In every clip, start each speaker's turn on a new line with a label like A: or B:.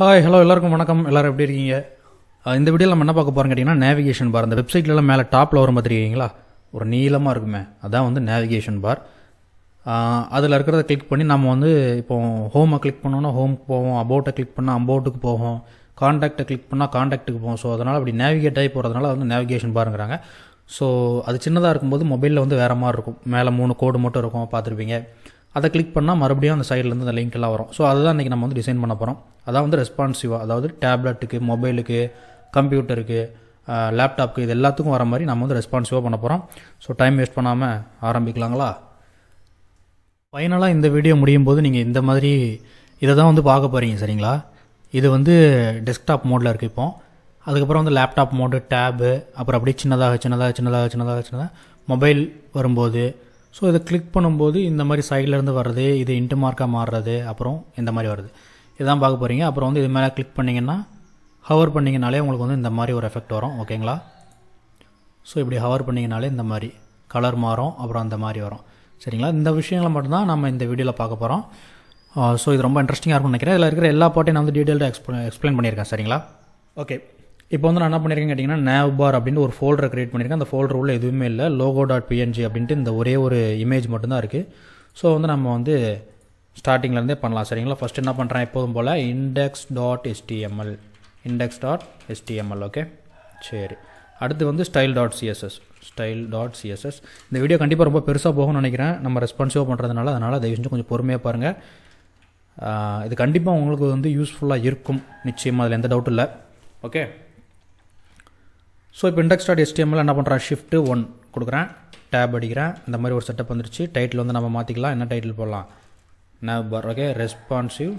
A: hi hello எல்லாருக்கும் வணக்கம் எல்லோரும் எப்படி இருக்கீங்க இந்த வீடியோவில் நம்ம என்ன பார்க்க போகிறோம் கேட்டிங்கன்னா நேவிகேஷன் பார் அந்த வெப்சைட்லலாம் மேலே டாப்பில் மாதிரி இருக்கீங்களா ஒரு நீளமாக இருக்குமே அதான் வந்து நேவிகேஷன் பார் அதில் இருக்கிறத கிளிக் பண்ணி நம்ம வந்து இப்போ ஹோமை கிளிக் பண்ணோன்னா ஹோமுக்கு போவோம் அபோட்டை கிளிக் பண்ணால் அம்போட்டுக்கு போவோம் காண்டாக்டை கிளிக் பண்ணால் காண்டாக்ட்டுக்கு போவோம் ஸோ அதனால் அப்படி நேவிகேட் ஆகி போகிறதுனால வந்து நேவிகேஷன் பாருங்கிறாங்க ஸோ அது சின்னதாக இருக்கும்போது மொபைலில் வந்து வேறு மாதிரி இருக்கும் மேலே மூணு கோடு மட்டும் இருக்கும் பார்த்துருப்பீங்க அதை கிளிக் பண்ணால் மறுபடியும் அந்த சைட்லேருந்து அந்த லிங்க் எல்லாம் வரும் ஸோ அதை தான் இன்றைக்கி நம்ம வந்து டிசைன் பண்ண போகிறோம் அதான் வந்து ரெஸ்பான்சிவாக அதாவது டேப்லெட்டுக்கு மொபைலுக்கு கம்ப்யூட்டருக்கு லேப்டாப்புக்கு இது எல்லாத்துக்கும் வர மாதிரி நம்ம வந்து ரெஸ்பான்சிவாக பண்ண போகிறோம் ஸோ டைம் வேஸ்ட் பண்ணாமல் ஆரம்பிக்கலாங்களா ஃபைனலாக இந்த வீடியோ முடியும் போது நீங்கள் இந்த மாதிரி இதை தான் வந்து பார்க்க போகிறீங்க சரிங்களா இது வந்து டெஸ்க்டாப் மோடில் இருக்குது இப்போ அதுக்கப்புறம் வந்து லேப்டாப் மோடு டேபு அப்புறம் அப்படியே சின்னதாக சின்னதாக சின்னதாக சின்னதாக சின்னதாக மொபைல் வரும்போது ஸோ இதை கிளிக் பண்ணும்போது இந்த மாதிரி சைட்லேருந்து வர்றது இது இன்ட்டு மார்க்காக மாறுறது அப்புறம் இந்த மாதிரி வருது இதுதான் பார்க்க போகிறீங்க அப்புறம் வந்து இது மேலே கிளிக் பண்ணிங்கன்னா ஹவர் பண்ணிங்கனாலே உங்களுக்கு வந்து இந்த மாதிரி ஒரு எஃபெக்ட் வரும் ஓகேங்களா ஸோ இப்படி ஹவர் பண்ணிங்கனாலே இந்த மாதிரி கலர் மாறும் அப்புறம் அந்த மாதிரி வரும் சரிங்களா இந்த விஷயங்களை மட்டும்தான் நம்ம இந்த வீடியோவில் பார்க்க போகிறோம் ஸோ இது ரொம்ப இன்ட்ரெஸ்டிங்காக இருக்கும்னு நினைக்கிறேன் இதில் இருக்கிற எல்லா பாட்டையும் நான் வந்து டீட்டெயில்டாக எக்ஸ்ப்ளைன் பண்ணியிருக்கேன் சரிங்களா ஓகே இப்போ வந்து நான் என்ன பண்ணியிருக்கேன் கேட்டிங்கன்னா நேவ் பார் அப்படின்னு ஒரு ஃபோல்டரை கிரியேட் பண்ணியிருக்கேன் அந்த ஃபோல்டர் உள்ள எதுவுமே இல்லை லோகோ டாட் பிஎன்ஜி அப்படின்ட்டு இந்த ஒரே ஒரு இமேஜ் மட்டும்தான் இருக்குது ஸோ வந்து நம்ம வந்து ஸ்டார்டிங்லேருந்தே பண்ணலாம் சரிங்களா ஃபஸ்ட் என்ன பண்ணுறேன் எப்போதும் போல் index dot HTML index dot HTML okay சரி அடுத்து வந்து style dot CSS style dot CSS இந்த வீடியோ கண்டிப்பாக ரொம்ப பெருசாக போகும்னு நினைக்கிறேன் நம்ம ரெஸ்பான்சிவாக பண்ணுறதுனால அதனால் தயவு செஞ்சு கொஞ்சம் பொறுமையாக பாருங்கள் இது கண்டிப்பாக உங்களுக்கு வந்து யூஸ்ஃபுல்லாக இருக்கும் நிச்சயமாக அதில் எந்த டவுட்டும் இல்லை ஓகே ஸோ இப்போ இண்டெக்ஸ் டாட் எஸ்டிஎம்எல் என்ன பண்ணுறேன் ஷிஃப்ட்டு ஒன் கொடுக்குறேன் டேப் அடிக்கிறேன் இந்த மாதிரி ஒரு செட்டப் வந்துருச்சு டைட்டில் வந்து நம்ம மாற்றிக்கலாம் என்ன டைட்டில் போடலாம் bar okay responsive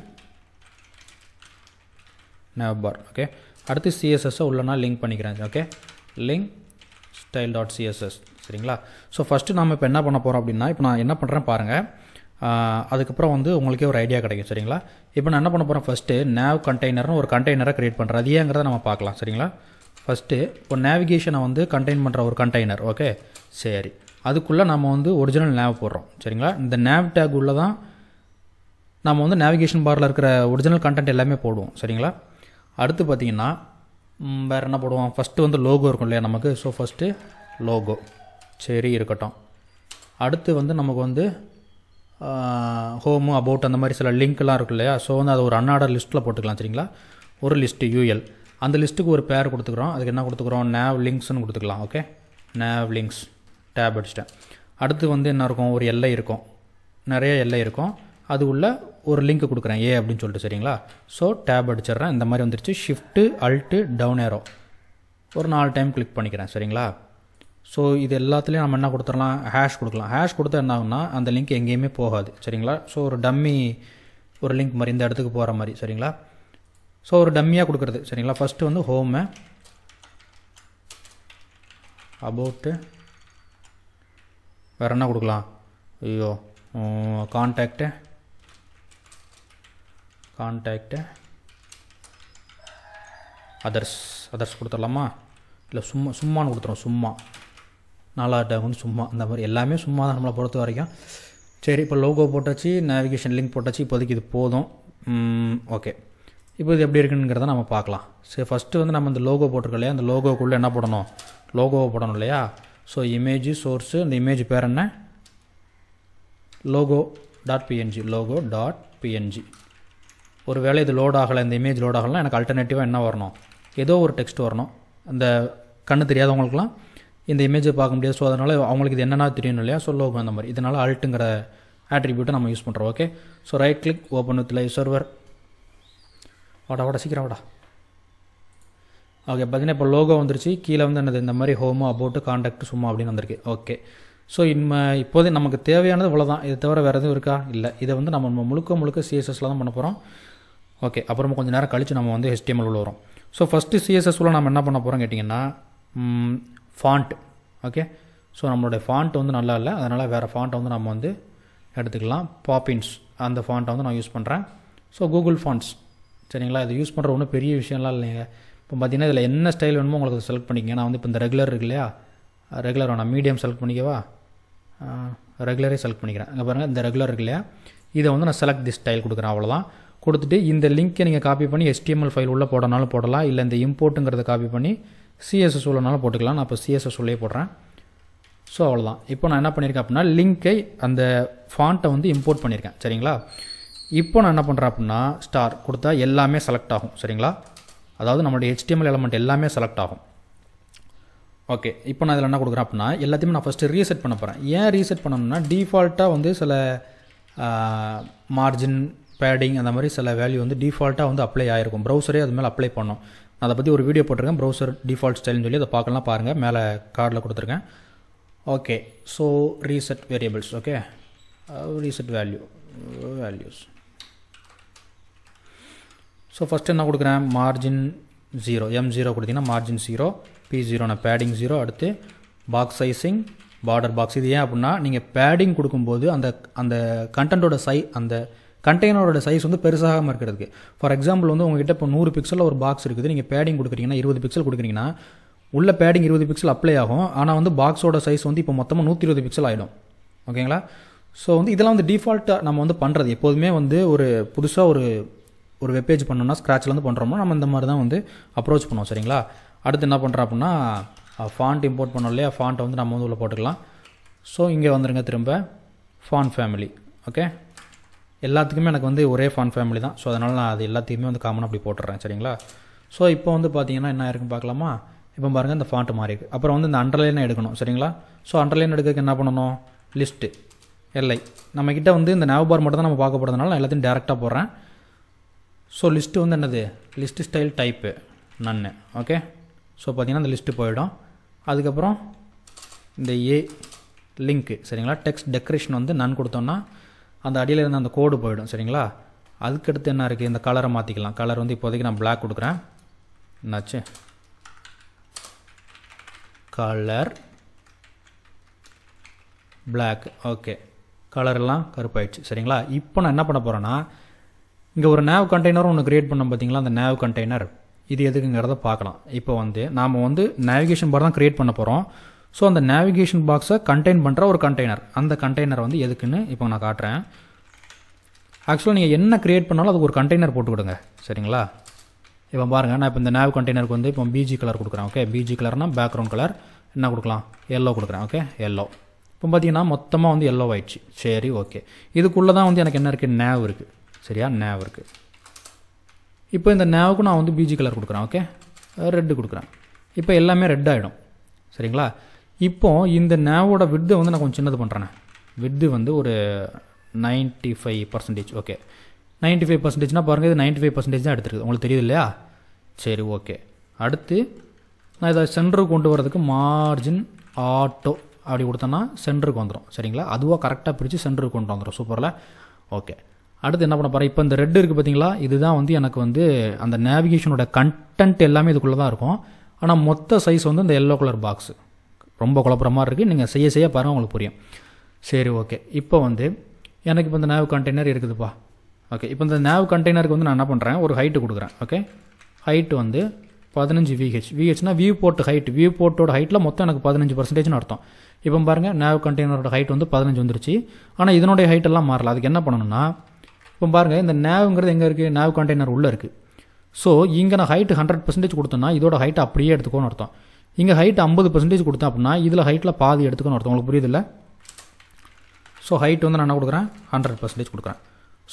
A: bar okay அடுத்து சிஎஸ்எஸ்ஸை உள்ளனா லிங்க் பண்ணிக்கிறேன் okay link style dot CSS சரிங்களா ஸோ ஃபஸ்ட்டு நம்ம இப்போ என்ன பண்ண போகிறோம் அப்படின்னா இப்போ நான் என்ன பண்ணுறேன் பாருங்கள் அதுக்கப்புறம் வந்து உங்களுக்கே ஒரு ஐடியா கிடைக்கும் சரிங்களா இப்போ நான் என்ன பண்ண போகிறேன் ஃபஸ்ட்டு நேவ் கண்டெய்னர்னு ஒரு கண்டெய்னரை க்ரியேட் பண்ணுறேன் அது நம்ம பார்க்கலாம் சரிங்களா ஃபஸ்ட்டு இப்போ நேவிகேஷனை வந்து கண்டெயின் பண்ணுற ஒரு கண்டெய்னர் ஓகே சரி அதுக்குள்ளே நம்ம வந்து ஒரிஜினல் நேவ் போடுறோம் சரிங்களா இந்த நேவ் டேக் உள்ளே தான் நம்ம வந்து நேவிகேஷன் பாரில் இருக்கிற ஒரிஜினல் கண்டென்ட் எல்லாமே போடுவோம் சரிங்களா அடுத்து பார்த்திங்கன்னா வேறு என்ன போடுவோம் ஃபஸ்ட்டு வந்து லோகோ இருக்கும் இல்லையா நமக்கு ஸோ ஃபஸ்ட்டு லோகோ சரி இருக்கட்டும் அடுத்து வந்து நமக்கு வந்து ஹோமு அபவுட் அந்த மாதிரி சில லிங்க்லாம் இருக்கும் இல்லையா ஸோ வந்து அதை ஒரு அன்னாடர் லிஸ்ட்டில் போட்டுக்கலாம் சரிங்களா ஒரு லிஸ்ட்டு யூஎல் அந்த லிஸ்ட்டுக்கு ஒரு பேர் கொடுத்துக்குறோம் அதுக்கு என்ன கொடுத்துக்குறோம் நேவ் லிங்க்ஸ்னு கொடுத்துக்கலாம் ஓகே நேவ் லிங்க்ஸ் டேப் அடிச்சிட்டேன் அடுத்து வந்து என்ன இருக்கும் ஒரு எல்லை இருக்கும் நிறைய எல்லை இருக்கும் அது உள்ள ஒரு லிங்க் கொடுக்குறேன் ஏ அப்படின்னு சொல்லிட்டு சரிங்களா ஸோ டேப் அடிச்சிடுறேன் இந்த மாதிரி வந்துருச்சு ஷிஃப்ட்டு அல்ட்டு டவுன் ஏரோ ஒரு நாலு டைம் கிளிக் பண்ணிக்கிறேன் சரிங்களா ஸோ இது எல்லாத்துலேயும் நம்ம என்ன கொடுத்துடலாம் ஹேஷ் கொடுக்கலாம் ஹேஷ் கொடுத்தா என்ன ஆகுனா அந்த லிங்க் எங்கேயுமே போகாது சரிங்களா ஸோ ஒரு டம்மி ஒரு லிங்க் மாதிரி இந்த இடத்துக்கு போகிற மாதிரி சரிங்களா ஸோ ஒரு டம்மியாக கொடுக்குறது சரிங்களா ஃபஸ்ட்டு வந்து ஹோமு அபவுட்டு வேறு என்ன கொடுக்கலாம் ஐயோ கான்டாக்டு கான்டாக்டு அதர்ஸ் அதர்ஸ் கொடுத்துடலாமா இல்லை சும்மா சும்மானு கொடுத்துரும் சும்மா வந்து சும்மா அந்த மாதிரி எல்லாமே சும்மா தான் நம்மளை பொறுத்த வரைக்கும் சரி இப்போ லோகோ போட்டாச்சு நேவிகேஷன் லிங்க் போட்டாச்சு இப்போதைக்கு இது போதும் ஓகே இப்போ இது எப்படி இருக்குங்கிறத நம்ம பார்க்கலாம் சரி ஃபஸ்ட்டு வந்து நம்ம இந்த லோகோ போட்டிருக்கோம் இல்லையா அந்த லோகோக்குள்ளே என்ன போடணும் லோகோவை போடணும் இல்லையா ஸோ இமேஜ் சோர்ஸு அந்த இமேஜ் பேர் என்ன logo dot PNG logo dot PNG ஒரு வேளை இது லோட் ஆகலை இந்த இமேஜ் லோட் ஆகலைன்னா எனக்கு அல்டர்னேட்டிவாக என்ன வரணும் ஏதோ ஒரு டெக்ஸ்ட் வரணும் அந்த கண்ணு தெரியாதவங்களுக்குலாம் இந்த இமேஜை பார்க்க முடியாது ஸோ அதனால் அவங்களுக்கு இது என்னென்னா தெரியணும் இல்லையா ஸோ லோகோ அந்த மாதிரி இதனால் அல்ட்டுங்கிற ஆட்ரிபியூட்டை நம்ம யூஸ் பண்ணுறோம் okay so right click open with live server வாடா வாடா சீக்கிரம் வாடா ஓகே பார்த்தீங்கன்னா இப்போ லோகோ வந்துருச்சு கீழே வந்து என்னது இந்த மாதிரி ஹோமோ அபவுட்டு காண்டாக்ட் சும்மா அப்படின்னு வந்திருக்கு ஓகே ஸோ இன்ம இப்போதே நமக்கு தேவையானது இவ்வளோதான் இது தவிர வேறு எதுவும் இருக்கா இல்லை இதை வந்து நம்ம முழுக்க முழுக்க சிஎஸ்எஸ்ல தான் பண்ண போகிறோம் ஓகே அப்புறமா கொஞ்சம் நேரம் கழித்து நம்ம வந்து ஹெச்டிஎம்எல் உள்ள வரும் ஸோ ஃபஸ்ட்டு சிஎஸ்எஸ் உள்ள நம்ம என்ன பண்ண போகிறோம் கேட்டிங்கன்னா ஃபாண்ட் ஓகே ஸோ நம்மளுடைய ஃபாண்ட் வந்து நல்லா இல்லை அதனால் வேறு ஃபாண்ட்டை வந்து நம்ம வந்து எடுத்துக்கலாம் பாப்பின்ஸ் அந்த ஃபாண்ட்டை வந்து நான் யூஸ் பண்ணுறேன் ஸோ கூகுள் ஃபாண்ட்ஸ் சரிங்களா இது யூஸ் பண்ணுற ஒன்றும் பெரிய விஷயம்லாம் இல்லைங்க இப்போ பார்த்தீங்கன்னா இதில் என்ன ஸ்டைல் வேணுமோ உங்களுக்கு செலக்ட் பண்ணிக்கங்க நான் வந்து இப்போ இந்த ரெகுலர் இருக்கு இல்லையா ரெகுலர் வேணாம் மீடியம் செலக்ட் பண்ணிக்கவா ரெகுலரே செலக்ட் பண்ணிக்கிறேன் அங்கே பாருங்கள் இந்த ரெகுலர் இருக்கு இல்லையா இதை வந்து நான் செலக்ட் தி ஸ்டைல் கொடுக்குறேன் அவ்வளோதான் கொடுத்துட்டு இந்த லிங்க்கை நீங்கள் காப்பி பண்ணி எஸ்டிஎம்எல் ஃபைல் உள்ளே போடனாலும் போடலாம் இல்லை இந்த இம்போர்ட்டுங்கிறத காப்பி பண்ணி சிஎஸ்எஸ் உள்ளனாலும் போட்டுக்கலாம் நான் இப்போ சிஎஸ்எஸ் உள்ளே போடுறேன் ஸோ அவ்வளோதான் இப்போ நான் என்ன பண்ணியிருக்கேன் அப்படின்னா லிங்க்கை அந்த ஃபாண்ட்டை வந்து இம்போர்ட் பண்ணியிருக்கேன் சரிங்களா இப்போ நான் என்ன பண்ணுறேன் அப்படின்னா ஸ்டார் கொடுத்தா எல்லாமே செலக்ட் ஆகும் சரிங்களா அதாவது நம்மளுடைய ஹெச்டிஎம்எல் எலமெண்ட் எல்லாமே செலக்ட் ஆகும் ஓகே இப்போ நான் இதில் என்ன கொடுக்குறேன் அப்படின்னா எல்லாத்தையுமே நான் ஃபஸ்ட்டு ரீசெட் பண்ண போகிறேன் ஏன் ரீசெட் பண்ணணும்னா டிஃபால்ட்டாக வந்து சில மார்ஜின் பேடிங் அந்த மாதிரி சில வேல்யூ வந்து டிஃபால்ட்டாக வந்து அப்ளை ஆகிருக்கும் ப்ரௌசரே அது மேலே அப்ளை நான் அதை பற்றி ஒரு வீடியோ போட்டிருக்கேன் ப்ரௌசர் டிஃபால்ட் ஸ்டைல்னு சொல்லி அதை பார்க்கலாம் பாருங்கள் மேலே கார்டில் கொடுத்துருக்கேன் okay so reset variables okay reset value values so first என்ன கொடுக்குறேன் மார்ஜின் ஜீரோ எம் ஜீரோ கொடுத்தீங்கன்னா மார்ஜின் ஜீரோ பி ஜீரோ நான் பேடிங் ஜீரோ அடுத்து பாக்ஸ் சைஸிங் பார்டர் பாக்ஸ் இது ஏன் அப்படின்னா நீங்கள் பேடிங் கொடுக்கும்போது அந்த அந்த கண்டென்ட்டோட சை அந்த கண்டெய்னரோட சைஸ் வந்து பெருசாகாமல் இருக்கிறதுக்கு ஃபார் எக்ஸாம்பிள் வந்து உங்ககிட்ட இப்போ நூறு பிக்சலில் ஒரு பாக்ஸ் இருக்குது நீங்கள் பேடிங் கொடுக்குறீங்கன்னா இருபது பிக்சல் கொடுக்குறீங்கன்னா உள்ள பேடிங் இருபது பிக்சல் அப்ளை ஆகும் ஆனால் வந்து பாக்ஸோட சைஸ் வந்து இப்போ மொத்தமாக நூற்றி இருபது பிக்சல் ஆகிடும் ஓகேங்களா ஸோ வந்து இதெல்லாம் வந்து டிஃபால்ட்டாக நம்ம வந்து பண்ணுறது எப்போதுமே வந்து ஒரு புதுசாக ஒரு ஒரு வெப்பேஜ் பண்ணோம்னா ஸ்க்ராட்ச்லேருந்து பண்ணுறோமோ நம்ம இந்த மாதிரி தான் வந்து அப்ரோச் பண்ணுவோம் சரிங்களா அடுத்து என்ன பண்ணுறோம் அப்படின்னா ஃபாண்ட் இம்போர்ட் பண்ணோம் இல்லையா ஃபாண்ட்டை வந்து நம்ம வந்து உள்ளே போட்டுக்கலாம் ஸோ இங்கே வந்துடுங்க திரும்ப ஃபான் ஃபேமிலி ஓகே எல்லாத்துக்குமே எனக்கு வந்து ஒரே ஃபான் ஃபேமிலி தான் ஸோ அதனால் நான் அது எல்லாத்தையுமே வந்து காமனாக அப்படி போட்டுறேன் சரிங்களா ஸோ இப்போ வந்து பார்த்தீங்கன்னா என்ன இருக்குன்னு பார்க்கலாமா இப்போ பாருங்கள் இந்த ஃபாண்ட்டு மாறி இருக்குது அப்புறம் வந்து இந்த அண்டர்லைனை எடுக்கணும் சரிங்களா ஸோ அண்டர்லைன் எடுக்கிறதுக்கு என்ன பண்ணணும் லிஸ்ட்டு எல்லை நம்மக்கிட்ட வந்து இந்த நேவ் பார் மட்டும் தான் நம்ம பார்க்க போகிறதுனால எல்லாத்தையும் டேரெக்டாக போடுறேன் ஸோ லிஸ்ட்டு வந்து என்னது லிஸ்ட் ஸ்டைல் டைப்பு நன்னு ஓகே ஸோ பார்த்திங்கன்னா அந்த லிஸ்ட்டு போயிடும் அதுக்கப்புறம் இந்த ஏ லிங்க்கு சரிங்களா டெக்ஸ்ட் டெக்கரேஷன் வந்து நன் கொடுத்தோன்னா அந்த அடியில் இருந்து அந்த கோடு போயிடும் சரிங்களா அதுக்கடுத்து என்ன இருக்குது இந்த கலரை மாற்றிக்கலாம் கலர் வந்து இப்போதைக்கு நான் பிளாக் கொடுக்குறேன் என்னாச்சு கலர் பிளாக் ஓகே கலர்லாம் கருப்பாயிடுச்சு சரிங்களா இப்போ நான் என்ன பண்ண போகிறேன்னா இங்கே ஒரு நேவ் கண்டெய்னரும் ஒன்று கிரியேட் பண்ணோம் பார்த்தீங்களா அந்த நேவ் கண்டெய்னர் இது எதுக்குங்கிறத பார்க்கலாம் இப்போ வந்து நாம் வந்து நேவிகேஷன் பார் தான் க்ரியேட் பண்ண போகிறோம் ஸோ அந்த நேவிகேஷன் பாக்ஸை கண்டெயின் பண்ணுற ஒரு கண்டெய்னர் அந்த கண்டெய்னர் வந்து எதுக்குன்னு இப்போ நான் காட்டுறேன் ஆக்சுவலாக நீங்கள் என்ன க்ரியேட் பண்ணாலும் அதுக்கு ஒரு கண்டெய்னர் போட்டு கொடுங்க சரிங்களா இப்போ பாருங்கள் நான் இப்போ இந்த நேவ் கண்டெய்னருக்கு வந்து இப்போ பிஜி கலர் கொடுக்குறேன் ஓகே பிஜி கலர்னால் பேக்ரவுண்ட் கலர் என்ன கொடுக்கலாம் எல்லோ கொடுக்குறேன் ஓகே எல்லோ இப்போ பார்த்தீங்கன்னா மொத்தமாக வந்து எல்லோ ஆயிடுச்சு சரி ஓகே இதுக்குள்ளே தான் வந்து எனக்கு என்ன இருக்குது நேவ் இருக்குது சரியா நேவ் இருக்குது இப்போ இந்த நேவுக்கு நான் வந்து பிஜி கலர் கொடுக்குறேன் ஓகே ரெட்டு கொடுக்குறேன் இப்போ எல்லாமே ரெட் ஆகிடும் சரிங்களா இப்போ இந்த நேவோட விட்டு வந்து நான் கொஞ்சம் சின்னது பண்ணுறேன் விட்டு வந்து ஒரு ninety five percentage okay ninety five பர்சன்டேஜ்னா பாருங்கள் இது நைன்ட்டி ஃபைவ் பர்சன்டேஜ் தான் எடுத்துருக்குது உங்களுக்கு தெரியுது இல்லையா சரி ஓகே அடுத்து நான் இதை சென்டருக்கு கொண்டு வரதுக்கு மார்ஜின் ஆட்டோ அப்படி கொடுத்தோன்னா சென்டருக்கு வந்துடும் சரிங்களா அதுவாக கரெக்டாக பிடிச்சி சென்டருக்கு கொண்டு வந்துடும் சூப்பரில் ஓகே அடுத்து என்ன பண்ண போகிறேன் இப்போ இந்த ரெட் இருக்குது பார்த்தீங்களா இதுதான் வந்து எனக்கு வந்து அந்த நேவிகேஷனோட கண்டென்ட் எல்லாமே இதுக்குள்ளே தான் இருக்கும் ஆனால் மொத்த சைஸ் வந்து இந்த எல்லோ கலர் பாக்ஸு ரொம்ப குழப்புற மாதிரி இருக்குது நீங்கள் செய்ய செய்ய பாருங்கள் உங்களுக்கு புரியும் சரி ஓகே இப்போ வந்து எனக்கு இப்போ இந்த நேவ் கண்டெய்னர் இருக்குதுப்பா ஓகே இப்போ இந்த நேவ் கண்டெய்னருக்கு வந்து நான் என்ன பண்ணுறேன் ஒரு ஹைட்டு கொடுக்குறேன் ஓகே ஹைட்டு வந்து பதினஞ்சு விஹெச் விஹெச்னா வியூ போர்ட் ஹைட் வியூ போர்ட்டோட ஹைட்டில் மொத்தம் எனக்கு பதினஞ்சு பர்சன்டேஜ்னு அர்த்தம் இப்போ பாருங்கள் நேவ் கண்டெய்னரோட ஹைட் வந்து பதினஞ்சு வந்துருச்சு ஆனால் இதனுடைய ஹைட்டெல்லாம் மாறல அதுக்கு என்ன பண்ணணும்னா இப்போ பாருங்கள் இந்த நேவுங்கிறது எங்கே இருக்குது நேவ் கண்டெய்னர் உள்ளே இருக்குது ஸோ இங்கே நான் ஹைட்டு ஹண்ட்ரட் பர்சன்டேஜ் கொடுத்தேன்னா இதோட ஹைட் அப்படியே எடுத்துக்கோன்னு அர்த்தம் இங்கே ஹைட் ஐம்பது பர்சன்டேஜ் கொடுத்தேன் அப்படின்னா இதில் ஹைட்டில் பாதி எடுத்துக்கணும் அர்த்தம் உங்களுக்கு இல்லை ஸோ ஹைட் வந்து நான் என்ன கொடுக்குறேன் ஹண்ட்ரட் பர்சன்டேஜ் கொடுக்குறேன்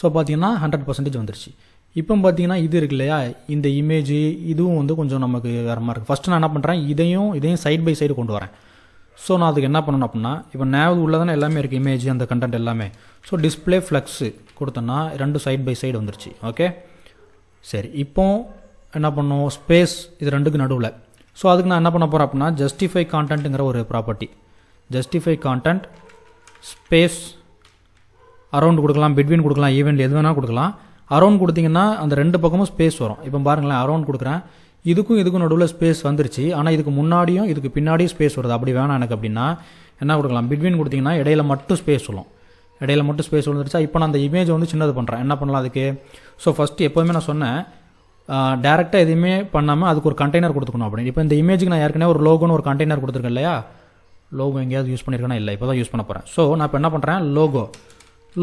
A: ஸோ பார்த்தீங்கன்னா ஹண்ட்ரட் பர்சன்டேஜ் வந்துருச்சு இப்போ பார்த்தீங்கன்னா இது இருக்கு இல்லையா இந்த இமேஜ் இதுவும் வந்து கொஞ்சம் நமக்கு வேறு மாதிரி இருக்குது ஃபஸ்ட்டு நான் என்ன பண்ணுறேன் இதையும் இதையும் சைட் பை சைடு கொண்டு வரேன் ஸோ நான் அதுக்கு என்ன பண்ணணும் அப்படின்னா இப்போ நேவது உள்ளே தானே எல்லாமே இருக்குது இமேஜ் அந்த கண்டென்ட் எல்லாமே ஸோ டிஸ்பிளே ஃப்ளக்ஸு கொடுத்தோன்னா ரெண்டு சைட் பை சைடு வந்துருச்சு ஓகே சரி இப்போ என்ன பண்ணும் ஸ்பேஸ் இது ரெண்டுக்கு நடுவில் ஸோ அதுக்கு நான் என்ன பண்ண போகிறேன் அப்படின்னா ஜஸ்டிஃபை காண்டென்ட்டுங்கிற ஒரு property justify content space around கொடுக்கலாம் பிட்வீன் கொடுக்கலாம் ஈவெண்ட் எது வேணால் கொடுக்கலாம் அரௌண்ட் கொடுத்தீங்கன்னா அந்த ரெண்டு பக்கமும் ஸ்பேஸ் வரும் இப்போ பாருங்களேன் அரௌண்ட் கொடுக்குறேன் இதுக்கும் இதுக்கும் நடுவில் ஸ்பேஸ் வந்துருச்சு ஆனால் இதுக்கு முன்னாடியும் இதுக்கு பின்னாடியும் ஸ்பேஸ் வருது அப்படி வேணாம் எனக்கு அப்படின்னா என்ன கொடுக்கலாம் பிட்வீன் கொடுத்தீங்கன்னா இடையில மட்டும் ஸ்பேஸ் சொல்லும் இடையில மட்டும் ஸ்பேஸ் வந்துருச்சா இப்போ நான் அந்த இமேஜ் வந்து சின்னது பண்ணுறேன் என்ன பண்ணலாம் அதுக்கு ஸோ ஃபஸ்ட்டு எப்போதுமே நான் சொன்னேன் டேரெக்டாக எதுவுமே பண்ணாமல் அதுக்கு ஒரு கண்டெய்னர் கொடுத்துக்கணும் அப்படின்னு இப்போ இந்த இமேஜுக்கு நான் ஏற்கனவே ஒரு லோகோன்னு ஒரு கண்டெய்னர் கொடுத்துருக்கேன் இல்லையா லோகோ எங்கேயாவது யூஸ் பண்ணியிருக்கேன்னா இல்லை இப்போ தான் யூஸ் பண்ண போகிறேன் ஸோ நான் இப்போ என்ன பண்ணுறேன் லோகோ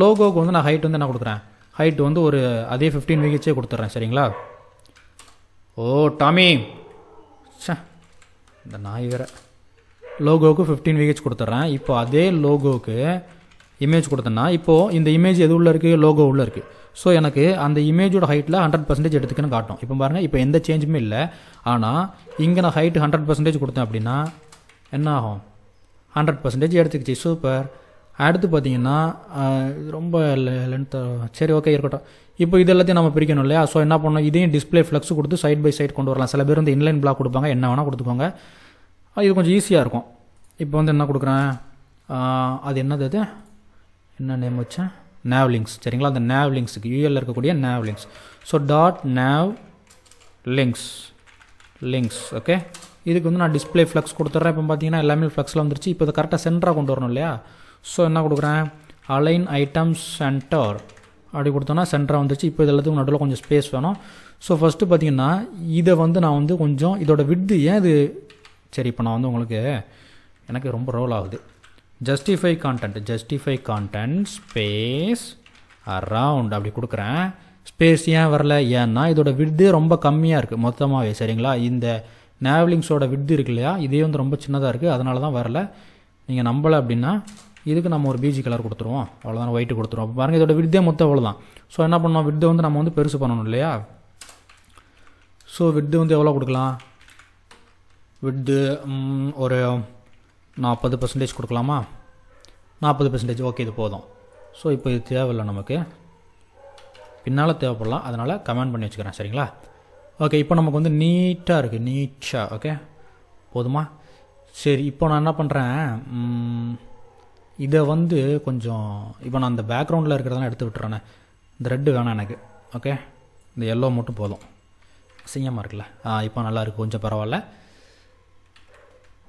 A: லோகோவுக்கு வந்து நான் ஹைட் வந்து என்ன கொடுக்குறேன் ஹைட் வந்து ஒரு அதே ஃபிஃப்டீன் விஹெச்சே கொடுத்துட்றேன் சரிங்களா ஓ டாமி ச இந்த நாய் வேற லோகோவுக்கு ஃபிஃப்டீன் விஹெச் கொடுத்துட்றேன் இப்போ அதே லோகோவுக்கு இமேஜ் கொடுத்தேன்னா இப்போது இந்த இமேஜ் எது உள்ளே இருக்குது லோகோ உள்ளே இருக்குது ஸோ எனக்கு அந்த இமேஜோட ஹைட்டில் ஹண்ட்ரட் பர்சன்டேஜ் எடுத்துக்கன்னு காட்டும் இப்போ பாருங்கள் இப்போ எந்த சேஞ்சுமே இல்லை ஆனால் இங்கே நான் ஹைட்டு ஹண்ட்ரட் பர்சன்டேஜ் கொடுத்தேன் அப்படின்னா என்ன ஆகும் ஹண்ட்ரட் பர்சன்டேஜ் எடுத்துக்கிச்சு சூப்பர் அடுத்து பார்த்தீங்கன்னா ரொம்ப லென்த்தாக சரி ஓகே இருக்கட்டும் இப்போ இது எல்லாத்தையும் நம்ம பிரிக்கணும் இல்லையா ஸோ என்ன பண்ணோம் இதையும் டிஸ்பிளே ஃப்ளக்ஸ் கொடுத்து சைட் பை சைட் கொண்டு வரலாம் சில பேர் வந்து இன்லைன் பிளாக் கொடுப்பாங்க என்ன வேணால் கொடுத்துப்பாங்க இது கொஞ்சம் ஈஸியாக இருக்கும் இப்போ வந்து என்ன கொடுக்குறேன் அது என்னது அது என்ன நேம் வச்சேன் நேவ்லிங்ஸ் சரிங்களா அந்த நேவ்லிங்ஸுக்கு யூஎல்ல இருக்கக்கூடிய nav links so dot nav links links okay இதுக்கு வந்து நான் டிஸ்பிளே ஃப்ளக்ஸ் கொடுத்துட்றேன் இப்போ பார்த்தீங்கன்னா எல்லாமே ஃப்ளக்ஸில் வந்துருச்சு இப்போ இதை கரெக்டாக சென்டராக கொண்டு வரணும் இல்லையா ஸோ என்ன கொடுக்குறேன் அலைன் ஐட்டம் சென்டர் அப்படி கொடுத்தோன்னா சென்டராக வந்துச்சு இப்போ இது எல்லாத்துக்கும் நடுவில் கொஞ்சம் ஸ்பேஸ் வேணும் ஸோ ஃபஸ்ட்டு பார்த்தீங்கன்னா இதை வந்து நான் வந்து கொஞ்சம் இதோட விட்டு ஏன் இது சரி இப்போ நான் வந்து உங்களுக்கு எனக்கு ரொம்ப ரோல் ஆகுது justify content justify content space around அப்படி கொடுக்குறேன் ஸ்பேஸ் ஏன் வரல ஏன்னா இதோட விட்டு ரொம்ப கம்மியாக இருக்குது மொத்தமாகவே சரிங்களா இந்த நேவலிங்ஸோட விட்டு இருக்கு இல்லையா இதே வந்து ரொம்ப சின்னதாக இருக்குது அதனால தான் வரல நீங்கள் நம்பலை அப்படின்னா இதுக்கு நம்ம ஒரு பிஜி கலர் கொடுத்துருவோம் அவ்வளோதான் ஒயிட்டு கொடுத்துருவோம் அப்போ பாருங்கள் இதோட வித்தியே மொத்தம் அவ்வளோதான் ஸோ என்ன பண்ணோம் வித்தை வந்து நம்ம வந்து பெருசு பண்ணணும் இல்லையா ஸோ வித்து வந்து எவ்வளோ கொடுக்கலாம் வித்து ஒரு நாற்பது பர்சன்டேஜ் கொடுக்கலாமா நாற்பது பர்சன்டேஜ் ஓகே இது போதும் ஸோ இப்போ இது தேவையில்லை நமக்கு பின்னால் தேவைப்படலாம் அதனால் கமெண்ட் பண்ணி வச்சுக்கிறேன் சரிங்களா ஓகே இப்போ நமக்கு வந்து நீட்டாக இருக்குது நீட்டாக ஓகே போதுமா சரி இப்போ நான் என்ன பண்ணுறேன் இதை வந்து கொஞ்சம் இப்போ நான் அந்த பேக்ரவுண்டில் இருக்கிறதெல்லாம் எடுத்து விட்டுறேனே இந்த ரெட்டு வேணாம் எனக்கு ஓகே இந்த எல்லோ மட்டும் போதும் சிங்கமாக இருக்குல்ல ஆ இப்போ நல்லாயிருக்கு கொஞ்சம் பரவாயில்ல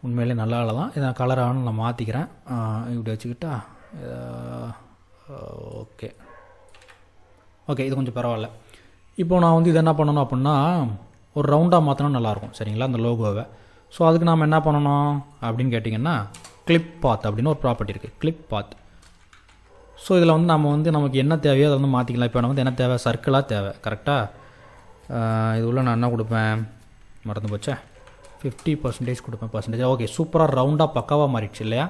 A: உண்மையிலே நல்லா தான் இதை கலராக நான் மாற்றிக்கிறேன் இப்படி வச்சுக்கிட்டா ஓகே ஓகே இது கொஞ்சம் பரவாயில்ல இப்போ நான் வந்து இது என்ன பண்ணணும் அப்படின்னா ஒரு ரவுண்டாக மாற்றினா நல்லாயிருக்கும் சரிங்களா அந்த லோகோவை ஸோ அதுக்கு நாம் என்ன பண்ணணும் அப்படின்னு கேட்டிங்கன்னா கிளிப் பாத் அப்படின்னு ஒரு ப்ராப்பர்ட்டி இருக்குது கிளிப் பாத் ஸோ இதில் வந்து நம்ம வந்து நமக்கு என்ன தேவையோ அதை வந்து மாற்றிக்கலாம் இப்போ வந்து என்ன தேவை சர்க்கிளாக தேவை கரெக்டாக இது உள்ள நான் என்ன கொடுப்பேன் மறந்து போச்சே ஃபிஃப்டி பர்சன்டேஜ் கொடுப்பேன் பர்சன்டேஜ் ஓகே சூப்பராக ரவுண்டாக பக்காவாக மாறிடுச்சு இல்லையா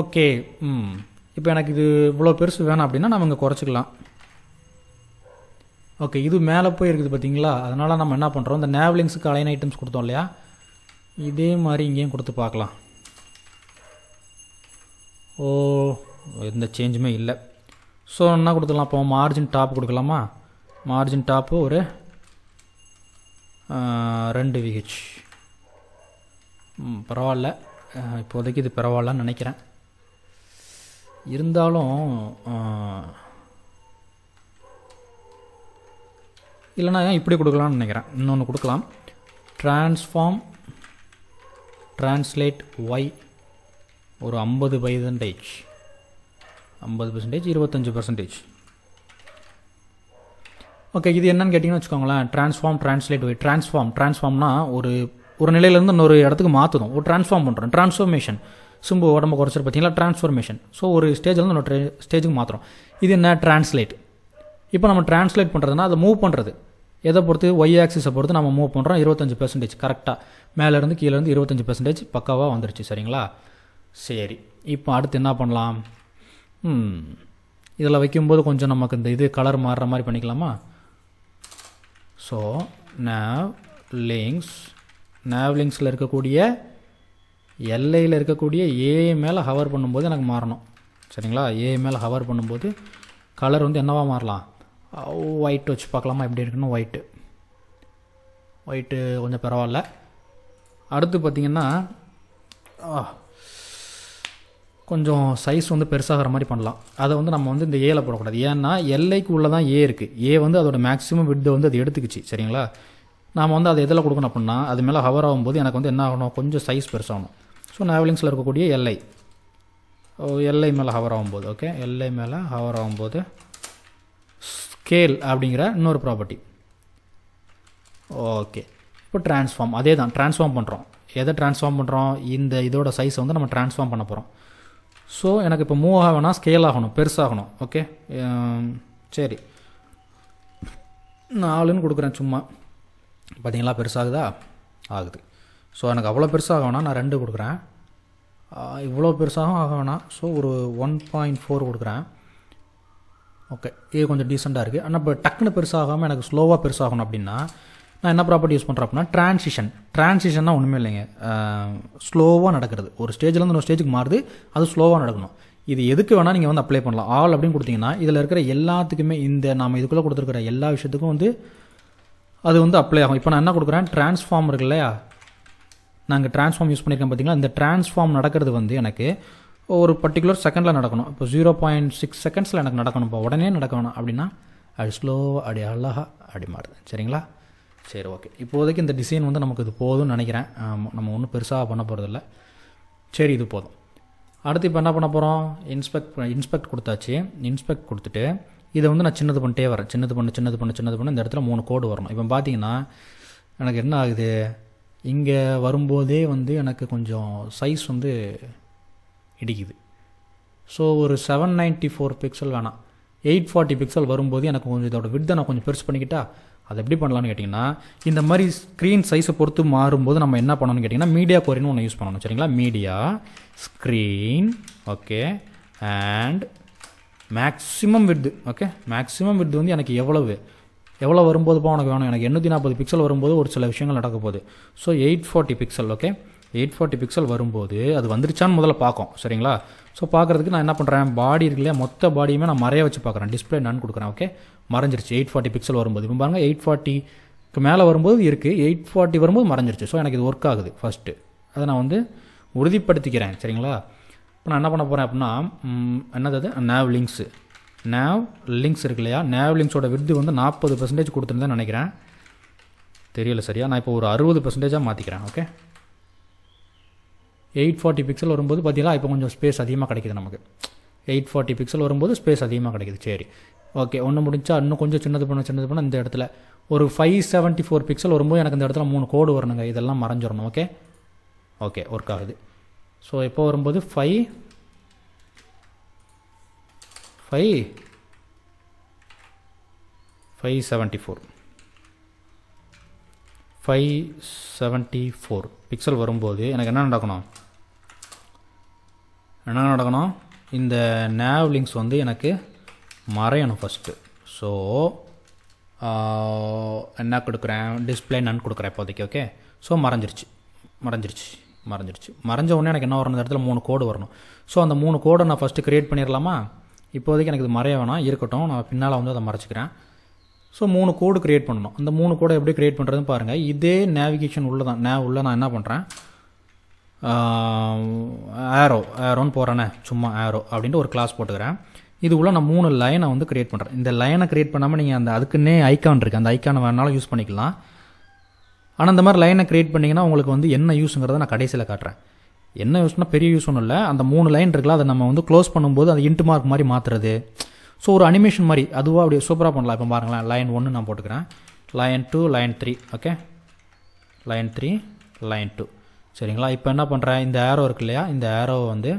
A: ஓகே ம் இப்போ எனக்கு இது இவ்வளோ பெருசு வேணாம் அப்படின்னா நம்ம இங்கே குறைச்சிக்கலாம் ஓகே இது மேலே போய் இருக்குது பார்த்தீங்களா அதனால் நம்ம என்ன பண்ணுறோம் இந்த நேவலிங்ஸுக்கு அலைன் ஐட்டம்ஸ் கொடுத்தோம் இல்லையா இதே மாதிரி இங்கேயும் கொடுத்து பார்க்கலாம் ஓ எந்த சேஞ்சுமே இல்லை ஸோ என்ன கொடுத்துக்கலாம் அப்போ மார்ஜின் டாப் கொடுக்கலாமா மார்ஜின் டாப்பு ஒரு ரெண்டு விஹெச் பரவாயில்ல இப்போதைக்கு இது பரவாயில்லன்னு நினைக்கிறேன் இருந்தாலும் இல்லைனா இப்படி கொடுக்கலாம்னு நினைக்கிறேன் இன்னொன்று கொடுக்கலாம் ட்ரான்ஸ்ஃபார்ம் ட்ரான்ஸ்லேட் ஒய் ஒரு ஐம்பது பர்சன்டேஜ் ஐம்பது பர்சன்டேஜ் இருபத்தஞ்சி பர்சன்டேஜ் ஓகே இது என்னன்னு கேட்டிங்கன்னு வச்சுக்கோங்களேன் ட்ரான்ஸ்ஃபார்ம் ட்ரான்ஸ்லேட் வை ட்ரான்ஸ்ஃபார்ம் ட்ரான்ஸ்ஃபார்ம்னா ஒரு ஒரு நிலையிலேருந்து இன்னொரு இடத்துக்கு மாற்றுதும் ஒரு ட்ரான்ஸ்ஃபார்ம் பண்ணுறோம் ட்ரான்ஸ்ஃபர்மேஷன் சிம்பு உடம்பு குறைச்சி பார்த்தீங்களா ட்ரான்ஸ்ஃபர்மேஷன் ஸோ ஒரு ஸ்டேஜ்லேருந்து இன்னொரு ஸ்டேஜுக்கு மாற்றுறோம் இது என்ன ட்ரான்ஸ்லேட் இப்போ நம்ம ட்ரான்ஸ்லேட் பண்ணுறதுனா அதை மூவ் பண்ணுறது எதை பொறுத்து ஒய் ஆக்சிஸை பொறுத்து நம்ம மூவ் பண்ணுறோம் இருபத்தஞ்சி பெர்சன்டேஜ் கரெக்டாக மேலேருந்து கீழேருந்து இருபத்தஞ்சி பெர்சன்டேஜ் பக்காவாக வந்துருச்சு சரிங்களா சரி இப்போ அடுத்து என்ன பண்ணலாம் இதில் வைக்கும்போது கொஞ்சம் நமக்கு இந்த இது கலர் மாறுற மாதிரி பண்ணிக்கலாமா ஸோ நேவ் லிங்ஸ் நேவ் லிங்ஸில் இருக்கக்கூடிய எல்லையில் இருக்கக்கூடிய ஏ மேலே ஹவர் பண்ணும்போது எனக்கு மாறணும் சரிங்களா ஏ மேலே ஹவர் பண்ணும்போது கலர் வந்து என்னவாக மாறலாம் ஒயிட் வச்சு பார்க்கலாமா எப்படி இருக்குன்னு ஒயிட்டு ஒயிட்டு கொஞ்சம் பரவாயில்ல அடுத்து பார்த்திங்கன்னா கொஞ்சம் சைஸ் வந்து பெருசாகிற மாதிரி பண்ணலாம் அதை வந்து நம்ம வந்து இந்த ஏல போடக்கூடாது ஏன்னா எல்லைக்கு உள்ளே தான் ஏ இருக்குது ஏ வந்து அதோட மேக்ஸிமம் விட்டு வந்து அது எடுத்துக்கிச்சு சரிங்களா நாம் வந்து அதை எதில் கொடுக்கணும் அப்படின்னா அது மேலே ஹவர் ஆகும்போது எனக்கு வந்து என்ன ஆகணும் கொஞ்சம் சைஸ் பெருசாகணும் ஸோ நாவலிங்ஸில் இருக்கக்கூடிய எல்லை எல்லை மேலே ஹவர் ஆகும்போது ஓகே எல்லை மேலே ஹவர் ஆகும்போது ஸ்கேல் அப்படிங்கிற இன்னொரு ப்ராப்பர்ட்டி ஓகே இப்போ டிரான்ஸ்ஃபார்ம் அதே தான் ட்ரான்ஸ்ஃபார்ம் பண்ணுறோம் எதை ட்ரான்ஸ்ஃபார்ம் பண்ணுறோம் இந்த இதோட சைஸை வந்து நம்ம ட்ரான்ஸ்ஃபார்ம் பண்ண போகிறோம் ஸோ எனக்கு இப்போ மூவ் ஆகணும்னா ஸ்கேல் ஆகணும் பெருசாகணும் ஓகே um, சரி நாலுன்னு கொடுக்குறேன் சும்மா பார்த்தீங்களா பெருசாகுதா ஆகுது ஸோ எனக்கு அவ்வளோ பெருசாக வேணாம் நான் ரெண்டு கொடுக்குறேன் இவ்வளோ பெருசாகவும் ஆக வேணாம் ஸோ ஒரு ஒன் பாயிண்ட் ஃபோர் கொடுக்குறேன் ஓகே இது கொஞ்சம் டீசெண்டாக இருக்குது ஆனால் இப்போ டக்குன்னு பெருசாகாமல் எனக்கு ஸ்லோவாக பெருசாகணும் அப்படின்னா நான் என்ன ப்ராப்பர்ட்டி யூஸ் பண்ணுறேன் அப்படின்னா ட்ரான்சிஷன் ட்ரான்சிஷன்னா ஒன்றுமே இல்லைங்க ஸ்லோவாக நடக்கிறது ஒரு ஸ்டேஜ்லேருந்து ஒரு ஸ்டேஜுக்கு மாறுது அது ஸ்லோவாக நடக்கணும் இது எதுக்கு வேணால் நீங்கள் வந்து அப்ளை பண்ணலாம் ஆல் அப்படின்னு கொடுத்தீங்கன்னா இதில் இருக்கிற எல்லாத்துக்குமே இந்த நாம் இதுக்குள்ளே கொடுத்துருக்கிற எல்லா விஷயத்துக்கும் வந்து அது வந்து அப்ளை ஆகும் இப்போ நான் என்ன கொடுக்குறேன் ட்ரான்ஸ்ஃபார்ம் இருக்கு இல்லையா நாங்கள் ட்ரான்ஸ்ஃபார்ம் யூஸ் பண்ணியிருக்கேன் பார்த்தீங்கன்னா இந்த ட்ரான்ஸ்ஃபார்ம் நடக்கிறது வந்து எனக்கு ஒரு பர்டிகுலர் செகண்டில் நடக்கணும் இப்போ ஜீரோ பாயிண்ட் சிக்ஸ் செகண்ட்ஸில் எனக்கு நடக்கணும் இப்போ உடனே நடக்கணும் அப்படின்னா அடி ஸ்லோவாக அப்படி அழகாக அப்படி மாறுது சரிங்களா சரி ஓகே இப்போதைக்கு இந்த டிசைன் வந்து நமக்கு இது போதும்னு நினைக்கிறேன் நம்ம ஒன்றும் பெருசாக பண்ண போகிறதில்ல சரி இது போதும் அடுத்து இப்போ என்ன பண்ண போகிறோம் இன்ஸ்பெக்ட் இன்ஸ்பெக்ட் கொடுத்தாச்சு இன்ஸ்பெக்ட் கொடுத்துட்டு இதை வந்து நான் சின்னது பண்ணிட்டே வரேன் சின்னது பண்ணு சின்னது பண்ணு சின்னது பண்ண இந்த இடத்துல மூணு கோடு வரணும் இப்போ பார்த்தீங்கன்னா எனக்கு என்ன ஆகுது இங்கே வரும்போதே வந்து எனக்கு கொஞ்சம் சைஸ் வந்து இடிக்குது ஸோ ஒரு செவன் நைன்ட்டி ஃபோர் பிக்சல் வேணாம் எயிட் ஃபார்ட்டி பிக்சல் வரும்போது எனக்கு கொஞ்சம் இதோட வித்தை நான் கொஞ்சம் பெருசு பண்ணிக்கிட்டா அது எப்படி பண்ணலாம்னு கேட்டிங்கன்னா இந்த மாதிரி ஸ்க்ரீன் சைஸை பொறுத்து மாறும்போது நம்ம என்ன பண்ணணும்னு கேட்டிங்கன்னா மீடியா கொரின்னு ஒன்று யூஸ் பண்ணணும் சரிங்களா media screen okay and maximum width okay maximum width வந்து எனக்கு எவ்வளவு எவ்வளோ வரும்போதுப்பா உனக்கு வேணும் எனக்கு எண்ணூற்றி நாற்பது பிக்சல் வரும்போது ஒரு சில விஷயங்கள் நடக்க போகுது so eight forty pixel okay eight forty pixel வரும்போது அது வந்துருச்சான்னு முதல்ல பார்க்கும் சரிங்களா ஸோ பார்க்குறதுக்கு நான் என்ன பண்ணுறேன் பாடி இருக்குல்லையா மொத்த பாடியுமே நான் மறைய வச்சு பார்க்குறேன் டிஸ்பிளே நான் கொடுக்குறேன் ஓகே மறைஞ்சிருச்சு எயிட் ஃபார்ட்டி பிக்சல் வரும்போது இப்போ பாருங்கள் எயிட் ஃபார்ட்டிக்கு மேலே வரும்போது இருக்குது எயிட் ஃபார்ட்டி வரும்போது மறைஞ்சிருச்சு ஸோ எனக்கு இது ஒர்க் ஆகுது ஃபஸ்ட்டு அதை நான் வந்து உறுதிப்படுத்திக்கிறேன் சரிங்களா இப்போ நான் என்ன பண்ண போகிறேன் அப்படின்னா என்னது நேவ் லிங்க்ஸு நேவ் லிங்க்ஸ் இருக்கு இல்லையா நேவ் லிங்க்ஸோட விருது வந்து நாற்பது பர்சன்டேஜ் கொடுத்துருந்தேன் நினைக்கிறேன் தெரியல சரியா நான் இப்போ ஒரு அறுபது பர்சன்டேஜாக மாற்றிக்கிறேன் ஓகே எயிட் ஃபார்ட்டி பிக்சல் வரும்போது பார்த்தீங்கன்னா இப்போ கொஞ்சம் ஸ்பேஸ் அதிகமாக கிடைக்கிது நமக்கு எயிட் ஃபார்ட்டி பிக்சல் வரும்போது ஸ்பேஸ் அதிகமாக கிடைக்குது சரி ஓகே ஒன்று முடிஞ்சா இன்னும் கொஞ்சம் சின்னது பண்ண சின்னது பண்ண இந்த இடத்துல ஒரு ஃபைவ் செவன்ட்டி ஃபோர் பிக்சல் வரும்போது எனக்கு இந்த இடத்துல மூணு கோடு வரணுங்க இதெல்லாம் மறைஞ்சிடணும் ஓகே ஓகே ஒர்க் ஆகுது ஸோ இப்போ வரும்போது five five five seventy four five seventy four pixel வரும்போது எனக்கு என்ன நடக்கணும் என்ன நடக்கணும் இந்த லிங்க்ஸ் வந்து எனக்கு மறையணும் ஃபஸ்ட்டு ஸோ என்ன கொடுக்குறேன் டிஸ்பிளே நன் கொடுக்குறேன் இப்போதைக்கு ஓகே ஸோ மறைஞ்சிருச்சு மறைஞ்சிருச்சு மறைஞ்சிருச்சு மறைஞ்ச உடனே எனக்கு என்ன வரணும் இந்த இடத்துல மூணு கோடு வரணும் ஸோ அந்த மூணு கோடை நான் ஃபஸ்ட்டு க்ரியேட் பண்ணிடலாமா இப்போதைக்கு எனக்கு இது மறைய வேணாம் இருக்கட்டும் நான் பின்னால் வந்து அதை மறைச்சிக்கிறேன் ஸோ மூணு கோடு க்ரியேட் பண்ணணும் அந்த மூணு கோடை எப்படி க்ரியேட் பண்ணுறதுன்னு பாருங்கள் இதே நேவிகேஷன் உள்ளே தான் நே உள்ளே நான் என்ன பண்ணுறேன் ஆரோ ஆரோன்னு போகிறேனே சும்மா ஆரோ அப்படின்ட்டு ஒரு கிளாஸ் போட்டுக்கிறேன் இது உள்ள நான் மூணு லைனை வந்து கிரியேட் பண்ணுறேன் இந்த லைனை கிரியேட் பண்ணாமல் நீங்கள் அந்த அதுக்குன்னே ஐக்கான் இருக்குது அந்த ஐக்கானை வேணாலும் யூஸ் பண்ணிக்கலாம் ஆனால் இந்த மாதிரி லைனை கிரியேட் பண்ணிங்கன்னா உங்களுக்கு வந்து என்ன யூஸுங்கிறத நான் கடைசியில் காட்டுறேன் என்ன யூஸ்னால் பெரிய யூஸ் ஒன்றும் இல்லை அந்த மூணு லைன் இருக்குல்ல அதை நம்ம வந்து க்ளோஸ் பண்ணும்போது அது இன்ட்டு மார்க் மாதிரி மாற்றுறது ஸோ ஒரு அனிமேஷன் மாதிரி அதுவாக அப்படி சூப்பராக பண்ணலாம் இப்போ பாருங்களேன் லைன் ஒன்று நான் போட்டுக்கிறேன் line two line three okay line three line two சரிங்களா இப்போ என்ன பண்ணுறேன் இந்த ஏரோ இருக்கு இல்லையா இந்த ஏரோவை வந்து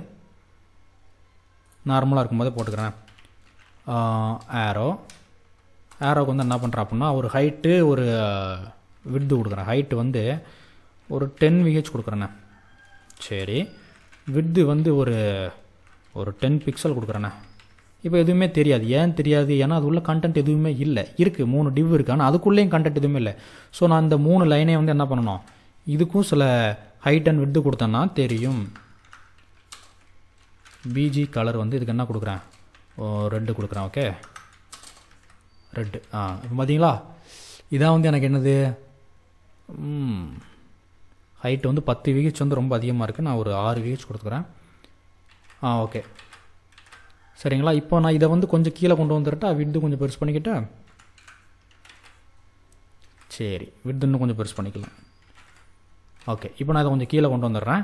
A: நார்மலாக இருக்கும்போது போட்டுக்கிறேன் ஏரோ ஏரோவுக்கு வந்து என்ன பண்ணுறேன் அப்படின்னா ஒரு ஹைட்டு ஒரு விடுத்து கொடுக்குறேன் ஹைட்டு வந்து ஒரு டென் விஹெச் கொடுக்குறேண்ணே சரி விட்து வந்து ஒரு ஒரு டென் பிக்சல் கொடுக்குறேண்ணே இப்போ எதுவுமே தெரியாது ஏன் தெரியாது ஏன்னா அது உள்ள கண்டென்ட் எதுவுமே இல்லை இருக்குது மூணு டிவ் இருக்குது ஆனால் அதுக்குள்ளேயும் கண்டென்ட் எதுவுமே இல்லை ஸோ நான் இந்த மூணு லைனே வந்து என்ன பண்ணணும் இதுக்கும் சில ஹைட் அண்ட் விட்டு கொடுத்தோன்னா தெரியும் பிஜி கலர் வந்து இதுக்கு என்ன கொடுக்குறேன் ரெட்டு கொடுக்குறேன் ஓகே ரெட்டு ஆ இப்போ பார்த்தீங்களா இதான் வந்து எனக்கு என்னது ஹைட்டு வந்து பத்து விகிச் வந்து ரொம்ப அதிகமாக இருக்குது நான் ஒரு ஆறு விகிச் கொடுத்துக்குறேன் ஆ ஓகே சரிங்களா இப்போ நான் இதை வந்து கொஞ்சம் கீழே கொண்டு வந்துருட்டா விட்டு கொஞ்சம் பெருசு பண்ணிக்கிட்டேன் சரி விட்டு இன்னும் கொஞ்சம் பெருசு பண்ணிக்கலாம் ஓகே இப்போ நான் இதை கொஞ்சம் கீழே கொண்டு வந்துடுறேன்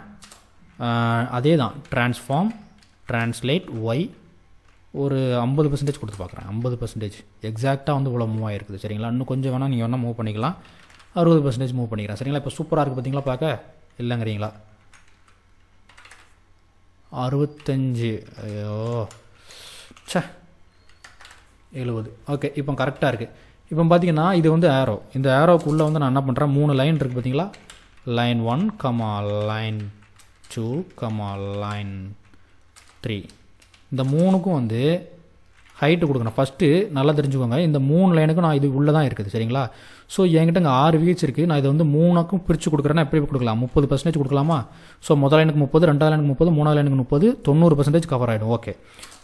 A: அதே தான் ட்ரான்ஸ்ஃபார்ம் ட்ரான்ஸ்லேட் ஒய் ஒரு ஐம்பது பர்சன்டேஜ் கொடுத்து பார்க்குறேன் ஐம்பது பர்சன்டேஜ் எக்ஸாக்டாக வந்து இவ்வளோ மூவ் ஆகிருக்குது சரிங்களா இன்னும் கொஞ்சம் வேணால் நீங்கள் வேணால் மூவ் பண்ணிக்கலாம் அறுபது பர்சன்டேஜ் மூவ் பண்ணிக்கிறேன் சரிங்களா இப்போ சூப்பராக இருக்குது பார்த்தீங்களா பார்க்க இல்லைங்கிறீங்களா அறுபத்தஞ்சி ஐயோ சே எழுபது ஓகே இப்போ கரெக்டாக இருக்குது இப்போ பார்த்தீங்கன்னா இது வந்து ஏரோ இந்த ஏரோக்குள்ளே வந்து நான் என்ன பண்ணுறேன் மூணு லைன் இருக்குது பார்த்தீங்களா line 1 comma line 2 comma line 3 இந்த மூணுக்கும் வந்து ஹைட்டு கொடுக்கணும் ஃபஸ்ட்டு நல்லா தெரிஞ்சுக்கோங்க இந்த மூணு லைனுக்கும் நான் இது உள்ளே தான் இருக்குது சரிங்களா ஸோ என்கிட்ட இங்கே ஆறு வீச்சு இருக்குது நான் இதை வந்து மூணுக்கும் பிரித்து கொடுக்குறேன்னா எப்படி கொடுக்கலாம் முப்பது பர்சன்டேஜ் கொடுக்கலாமா ஸோ முதல் லைனுக்கு முப்பது ரெண்டாவது லைனுக்கு முப்பது மூணாவது லைனுக்கு முப்பது தொண்ணூறு பர்சன்டேஜ் கவர் ஆகிடும் ஓகே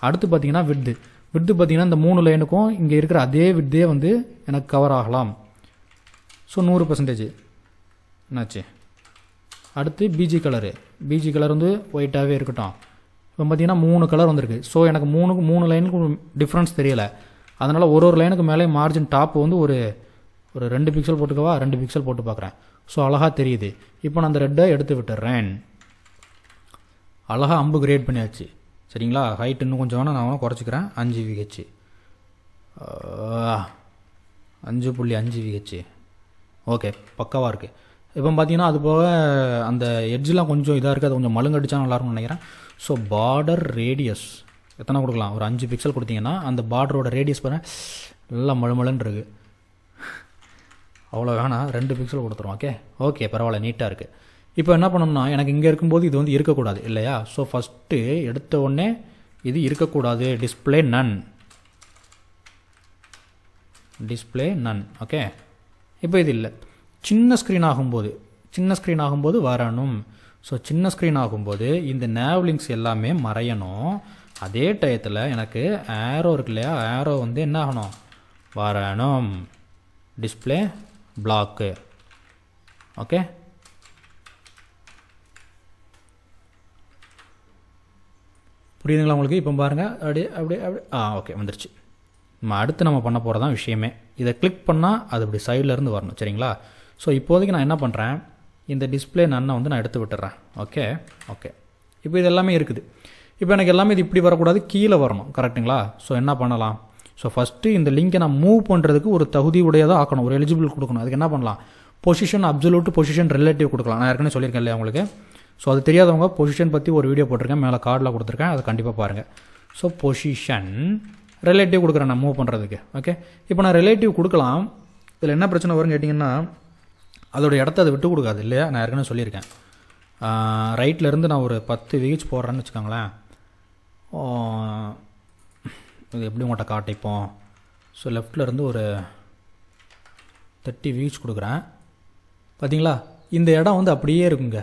A: அடுத்து பார்த்தீங்கன்னா விட்டு விட்டு பார்த்தீங்கன்னா இந்த மூணு லைனுக்கும் இங்கே இருக்கிற அதே விட்டே வந்து எனக்கு கவர் ஆகலாம் ஸோ நூறு பர்சன்டேஜ் என்னாச்சு அடுத்து பிஜி கலரு பிஜி கலர் வந்து ஒயிட்டாகவே இருக்கட்டும் இப்போ பார்த்தீங்கன்னா மூணு கலர் வந்திருக்கு ஸோ எனக்கு மூணுக்கு மூணு லைனுக்கு டிஃப்ரென்ஸ் தெரியலை அதனால் ஒரு ஒரு லைனுக்கு மேலே மார்ஜின் டாப் வந்து ஒரு ஒரு ரெண்டு பிக்சல் போட்டுக்கவா ரெண்டு பிக்சல் போட்டு பார்க்குறேன் ஸோ அழகாக தெரியுது இப்போ நான் அந்த ரெட்டை எடுத்து விட்டுறேன் அழகாக அம்பு கிரியேட் பண்ணியாச்சு சரிங்களா ஹைட் இன்னும் கொஞ்சம் வேணால் நான் குறைச்சிக்கிறேன் அஞ்சு விஹெச் அஞ்சு புள்ளி அஞ்சு விஹெச் ஓகே பக்கவாக இருக்குது இப்போ பார்த்தீங்கன்னா அது போக அந்த எட்ஜெலாம் கொஞ்சம் இதாக இருக்குது அது கொஞ்சம் மழுங்கடிச்சா நல்லாயிருக்கும்னு நினைக்கிறேன் ஸோ பார்டர் ரேடியஸ் எத்தனை கொடுக்கலாம் ஒரு அஞ்சு பிக்சல் கொடுத்தீங்கன்னா அந்த பார்டரோட ரேடியஸ் பாருங்கள் நல்லா மழுமழுன்னு இருக்குது அவ்வளோ வேணாம் ரெண்டு பிக்சல் கொடுத்துருவோம் ஓகே ஓகே பரவாயில்ல நீட்டாக இருக்குது இப்போ என்ன பண்ணணும்னா எனக்கு இங்கே இருக்கும்போது இது வந்து இருக்கக்கூடாது இல்லையா ஸோ ஃபஸ்ட்டு எடுத்த உடனே இது இருக்கக்கூடாது display none display none okay இப்போ இது இல்லை சின்ன ஸ்க்ரீன் ஆகும்போது சின்ன ஸ்க்ரீன் ஆகும்போது வரணும் ஸோ சின்ன ஸ்க்ரீன் ஆகும்போது இந்த நேவ்லிங்ஸ் எல்லாமே மறையணும் அதே டயத்தில் எனக்கு ஏரோ இருக்கு இல்லையா ஏரோ வந்து என்ன ஆகணும் வரணும் டிஸ்பிளே பிளாக்கு ஓகே புரியுதுங்களா உங்களுக்கு இப்போ பாருங்கள் அப்படியே அப்படியே அப்படி ஆ ஓகே வந்துருச்சு நம்ம அடுத்து நம்ம பண்ண போகிறதான் விஷயமே இதை கிளிக் பண்ணால் அது இப்படி சைட்லேருந்து வரணும் சரிங்களா ஸோ இப்போதைக்கு நான் என்ன பண்ணுறேன் இந்த டிஸ்பிளே நன்னை வந்து நான் எடுத்து விட்டுறேன் ஓகே ஓகே இப்போ இது எல்லாமே இருக்குது இப்போ எனக்கு எல்லாமே இது இப்படி வரக்கூடாது கீழே வரணும் கரெக்டுங்களா ஸோ என்ன பண்ணலாம் ஸோ ஃபஸ்ட்டு இந்த லிங்கை நான் மூவ் பண்ணுறதுக்கு ஒரு தகுதி உடையதாக ஆக்கணும் ஒரு எலிஜிபிள் கொடுக்கணும் அதுக்கு என்ன பண்ணலாம் பொசிஷன் அப்சலூட் பொசிஷன் ரிலேட்டிவ் கொடுக்கலாம் நான் ஏற்கனவே சொல்லியிருக்கேன் இல்லையா உங்களுக்கு ஸோ அது தெரியாதவங்க பொசிஷன் பற்றி ஒரு வீடியோ போட்டிருக்கேன் மேலே கார்டில் கொடுத்துருக்கேன் அதை கண்டிப்பாக பாருங்கள் ஸோ பொசிஷன் ரிலேட்டிவ் கொடுக்குறேன் நான் மூவ் பண்ணுறதுக்கு ஓகே இப்போ நான் ரிலேட்டிவ் கொடுக்கலாம் இதில் என்ன பிரச்சனை வரும்னு கேட்டிங்கன்னா அதோடய இடத்த அதை விட்டு கொடுக்காது இல்லையா நான் ஏற்கனவே சொல்லியிருக்கேன் ரைட்டிலேருந்து நான் ஒரு பத்து வீக்ஸ் போடுறேன்னு வச்சுக்கோங்களேன் இது எப்படி உங்கள்கிட்ட காட்டிப்போம் ஸோ லெஃப்ட்லேருந்து ஒரு தேர்ட்டி வீக்ஸ் கொடுக்குறேன் பார்த்தீங்களா இந்த இடம் வந்து அப்படியே இருக்குங்க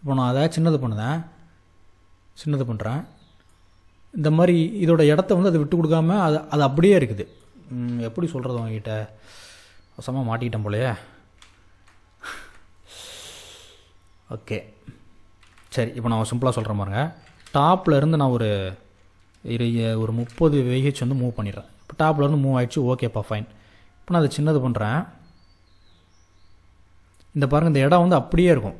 A: இப்போ நான் அதை சின்னது பண்ணுதேன் சின்னது பண்ணுறேன் இந்த மாதிரி இதோட இடத்த வந்து அதை விட்டு கொடுக்காம அது அது அப்படியே இருக்குது எப்படி சொல்கிறது உங்ககிட்ட சமமாக மாட்டிக்கிட்டேன் போலயே ஓகே சரி இப்போ நான் சிம்பிளாக சொல்கிறேன் பாருங்கள் டாப்லேருந்து நான் ஒரு இரு ஒரு முப்பது வெஹிச் வந்து மூவ் பண்ணிடுறேன் இப்போ டாப்லேருந்து மூவ் ஆகிடுச்சு ஓகேப்பா ஃபைன் இப்போ நான் அதை சின்னது பண்ணுறேன் இந்த பாருங்கள் இந்த இடம் வந்து அப்படியே இருக்கும்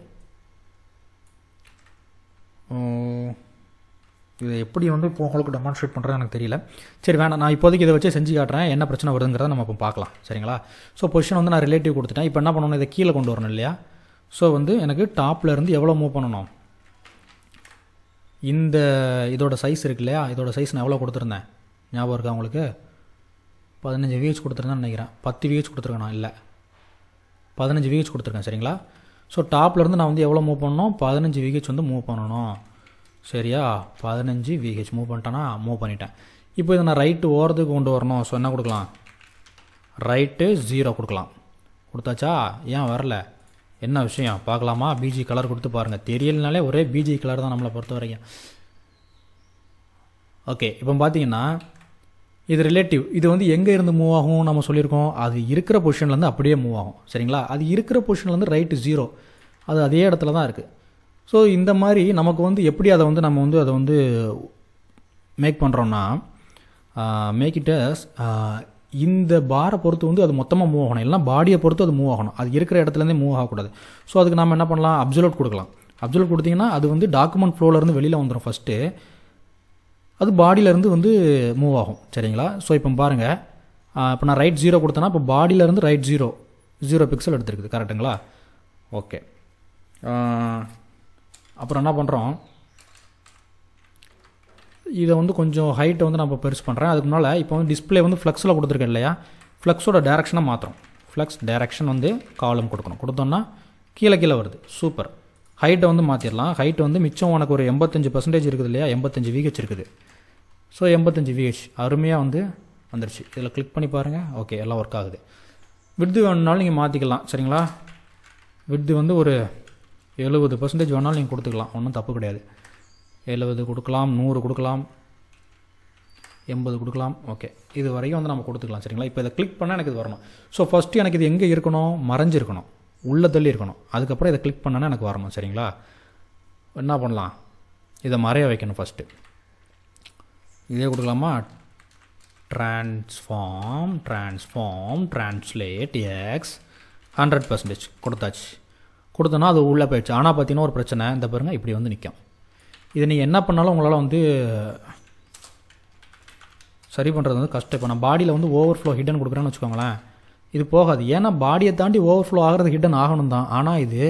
A: இது எப்படி வந்து இப்போ உங்களுக்கு டெமான்ஸ்ட்ரேட் பண்ணுறது எனக்கு தெரியல சரி வேணாம் நான் இப்போதைக்கு இதை வச்சு செஞ்சு காட்டுறேன் என்ன பிரச்சனை வருதுங்கிறத நம்ம இப்போ பார்க்கலாம் சரிங்களா ஸோ பொசிஷன் வந்து நான் ரிலேட்டிவ் கொடுத்துட்டேன் இப்போ என்ன பண்ணணும் இதை கீழே கொண்டு வரணும் இல்லையா ஸோ வந்து எனக்கு டாப்பில் இருந்து எவ்வளோ மூவ் பண்ணணும் இந்த இதோட சைஸ் இருக்கு இல்லையா இதோட சைஸ் நான் எவ்வளோ கொடுத்துருந்தேன் ஞாபகம் இருக்கா உங்களுக்கு பதினஞ்சு விஹெச் கொடுத்துருந்தேன்னு நினைக்கிறேன் பத்து விஹெச் கொடுத்துருக்கேன் நான் இல்லை பதினஞ்சு விஹெச் கொடுத்துருக்கேன் சரிங்களா ஸோ டாப்லேருந்து நான் வந்து எவ்வளோ மூவ் பண்ணணும் பதினஞ்சு விஹெச் வந்து மூவ் பண்ணணும் சரியா பதினஞ்சு விஹெச் மூவ் பண்ணிட்டேன்னா மூவ் பண்ணிட்டேன் இப்போ இதை நான் ரைட்டு ஓரத்துக்கு கொண்டு வரணும் ஸோ என்ன கொடுக்கலாம் ரைட்டு ஜீரோ கொடுக்கலாம் கொடுத்தாச்சா ஏன் வரல என்ன விஷயம் பார்க்கலாமா பிஜி கலர் கொடுத்து பாருங்கள் தெரியலனாலே ஒரே பிஜி கலர் தான் நம்மளை பொறுத்த வரைக்கும் ஓகே இப்போ பார்த்தீங்கன்னா இது ரிலேட்டிவ் இது வந்து எங்கே இருந்து மூவ் ஆகும் நம்ம சொல்லியிருக்கோம் அது இருக்கிற பொசிஷன்லேருந்து அப்படியே மூவ் ஆகும் சரிங்களா அது இருக்கிற பொசிஷன்லேருந்து ரைட்டு ஜீரோ அது அதே இடத்துல தான் இருக்குது ஸோ இந்த மாதிரி நமக்கு வந்து எப்படி அதை வந்து நம்ம வந்து அதை வந்து மேக் பண்ணுறோன்னா மேக் இட் இந்த பாரை பொறுத்து வந்து அது மொத்தமாக மூவ் ஆகணும் எல்லாம் பாடியை பொறுத்து அது மூவ் ஆகணும் அது இருக்கிற இடத்துலேருந்தே மூவ் ஆகக்கூடாது ஸோ அதுக்கு நம்ம என்ன பண்ணலாம் அப்சலோட் கொடுக்கலாம் அப்சலோட் கொடுத்தீங்கன்னா அது வந்து டாக்குமெண்ட் ஃப்ளோலேருந்து வெளியில் வந்துடும் ஃபஸ்ட்டு அது பாடியிலேருந்து வந்து மூவ் ஆகும் சரிங்களா ஸோ இப்போ பாருங்கள் இப்போ நான் ரைட் ஜீரோ கொடுத்தேன்னா இப்போ பாடியிலேருந்து ரைட் ஜீரோ ஜீரோ பிக்சல் எடுத்துருக்குது கரெக்டுங்களா ஓகே அப்புறம் என்ன பண்ணுறோம் இதை வந்து கொஞ்சம் ஹைட்டை வந்து நான் இப்போ பெருசு பண்ணுறேன் அதுக்கு முன்னால் இப்போ வந்து டிஸ்பிளே வந்து ஃப்ளக்ஸில் கொடுத்துருக்கேன் இல்லையா ஃப்ளக்ஸோட டேரக்ஷனை மாத்திரம் ஃப்ளக்ஸ் டேரெக்ஷன் வந்து காலம் கொடுக்கணும் கொடுத்தோன்னா கீழே கீழே வருது சூப்பர் ஹைட்டை வந்து மாற்றிடலாம் ஹைட் வந்து மிச்சம் உனக்கு ஒரு எண்பத்தஞ்சு பர்சன்டேஜ் இருக்குது இல்லையா எண்பத்தஞ்சு விஹெச் இருக்குது ஸோ எண்பத்தஞ்சு விஹெச் அருமையாக வந்து வந்துடுச்சு இதில் கிளிக் பண்ணி பாருங்கள் ஓகே எல்லாம் ஒர்க் ஆகுது விட்து வேணுனாலும் நீங்கள் மாற்றிக்கலாம் சரிங்களா விட்து வந்து ஒரு எழுபது பர்சன்டேஜ் வேணாலும் நீங்கள் கொடுத்துக்கலாம் ஒன்றும் தப்பு கிடையாது எழுபது கொடுக்கலாம் நூறு கொடுக்கலாம் எண்பது கொடுக்கலாம் ஓகே இது வரைக்கும் வந்து நம்ம கொடுத்துக்கலாம் சரிங்களா இப்போ இதை கிளிக் பண்ணால் எனக்கு இது வரணும் ஸோ ஃபஸ்ட்டு எனக்கு இது எங்கே இருக்கணும் மறைஞ்சிருக்கணும் உள்ளே தள்ளி இருக்கணும் அதுக்கப்புறம் இதை கிளிக் பண்ணால் எனக்கு வரணும் சரிங்களா என்ன பண்ணலாம் இதை மறைய வைக்கணும் ஃபஸ்ட்டு இதே கொடுக்கலாமா transform transform translate X hundred percentage கொடுத்தாச்சு கொடுத்தோன்னா அது உள்ளே போயிடுச்சு ஆனால் பார்த்தீங்கன்னா ஒரு பிரச்சனை இந்த பாருங்கள் இப்படி வந்து நிற்கும் இதை நீங்கள் என்ன பண்ணாலும் உங்களால் வந்து சரி பண்ணுறது வந்து கஷ்டம் இப்போ நான் பாடியில் வந்து ஓவர்ஃப்ளோ ஹிடன் கொடுக்குறேன்னு வச்சுக்கோங்களேன் இது போகாது ஏன்னா பாடியை தாண்டி ஓவர்ஃப்ளோ ஆகிறது ஹிடன் ஆகணும் தான் ஆனால் இது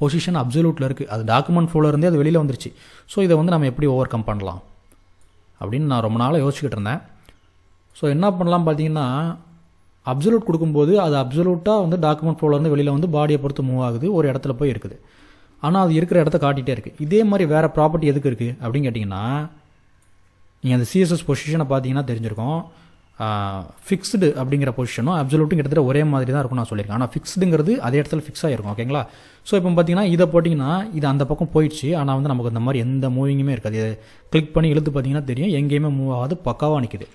A: பொசிஷன் அப்சல்யூட்டில் இருக்குது அது டாக்குமெண்ட் ஃப்ளோவில் இருந்தே அது வெளியில் வந்துருச்சு ஸோ இதை வந்து நம்ம எப்படி ஓவர் கம் பண்ணலாம் அப்படின்னு நான் ரொம்ப நாளாக யோசிச்சுக்கிட்டு இருந்தேன் ஸோ என்ன பண்ணலாம் பார்த்தீங்கன்னா அப்சல்யூட் கொடுக்கும்போது அது அப்சல்யூட்டாக வந்து டாக்குமெண்ட் ஃப்ளோவில் இருந்து வெளியில் வந்து பாடியை பொறுத்து மூவ் ஆகுது ஒரு இடத்துல போய் இருக்குது ஆனால் அது இருக்கிற இடத்த காட்டிகிட்டே இருக்குது இதே மாதிரி வேறு ப்ராப்பர்ட்டி எதுக்கு இருக்குது அப்படின்னு கேட்டிங்கன்னா நீங்கள் அந்த சிஎஸ்எஸ் பொசிஷனை பார்த்தீங்கன்னா தெரிஞ்சிருக்கோம் ஃபிக்ஸ்டு அப்படிங்கிற பொசிஷனும் அப்சலூட்டும் கிட்டத்தட்ட ஒரே மாதிரி தான் இருக்கும் நான் சொல்லியிருக்கேன் ஆனால் ஃபிக்ஸ்டுங்கிறது அதே இடத்துல ஃபிக்ஸ் இருக்கும் ஓகேங்களா ஸோ இப்போ பார்த்தீங்கன்னா இதை போட்டிங்கன்னா இது அந்த பக்கம் போயிடுச்சு ஆனால் வந்து நமக்கு இந்த மாதிரி எந்த மூவிங்குமே இருக்காது இதை கிளிக் பண்ணி இழுத்து பார்த்தீங்கன்னா தெரியும் எங்கேயுமே மூவ் ஆகாது பக்காவாக நிற்கிது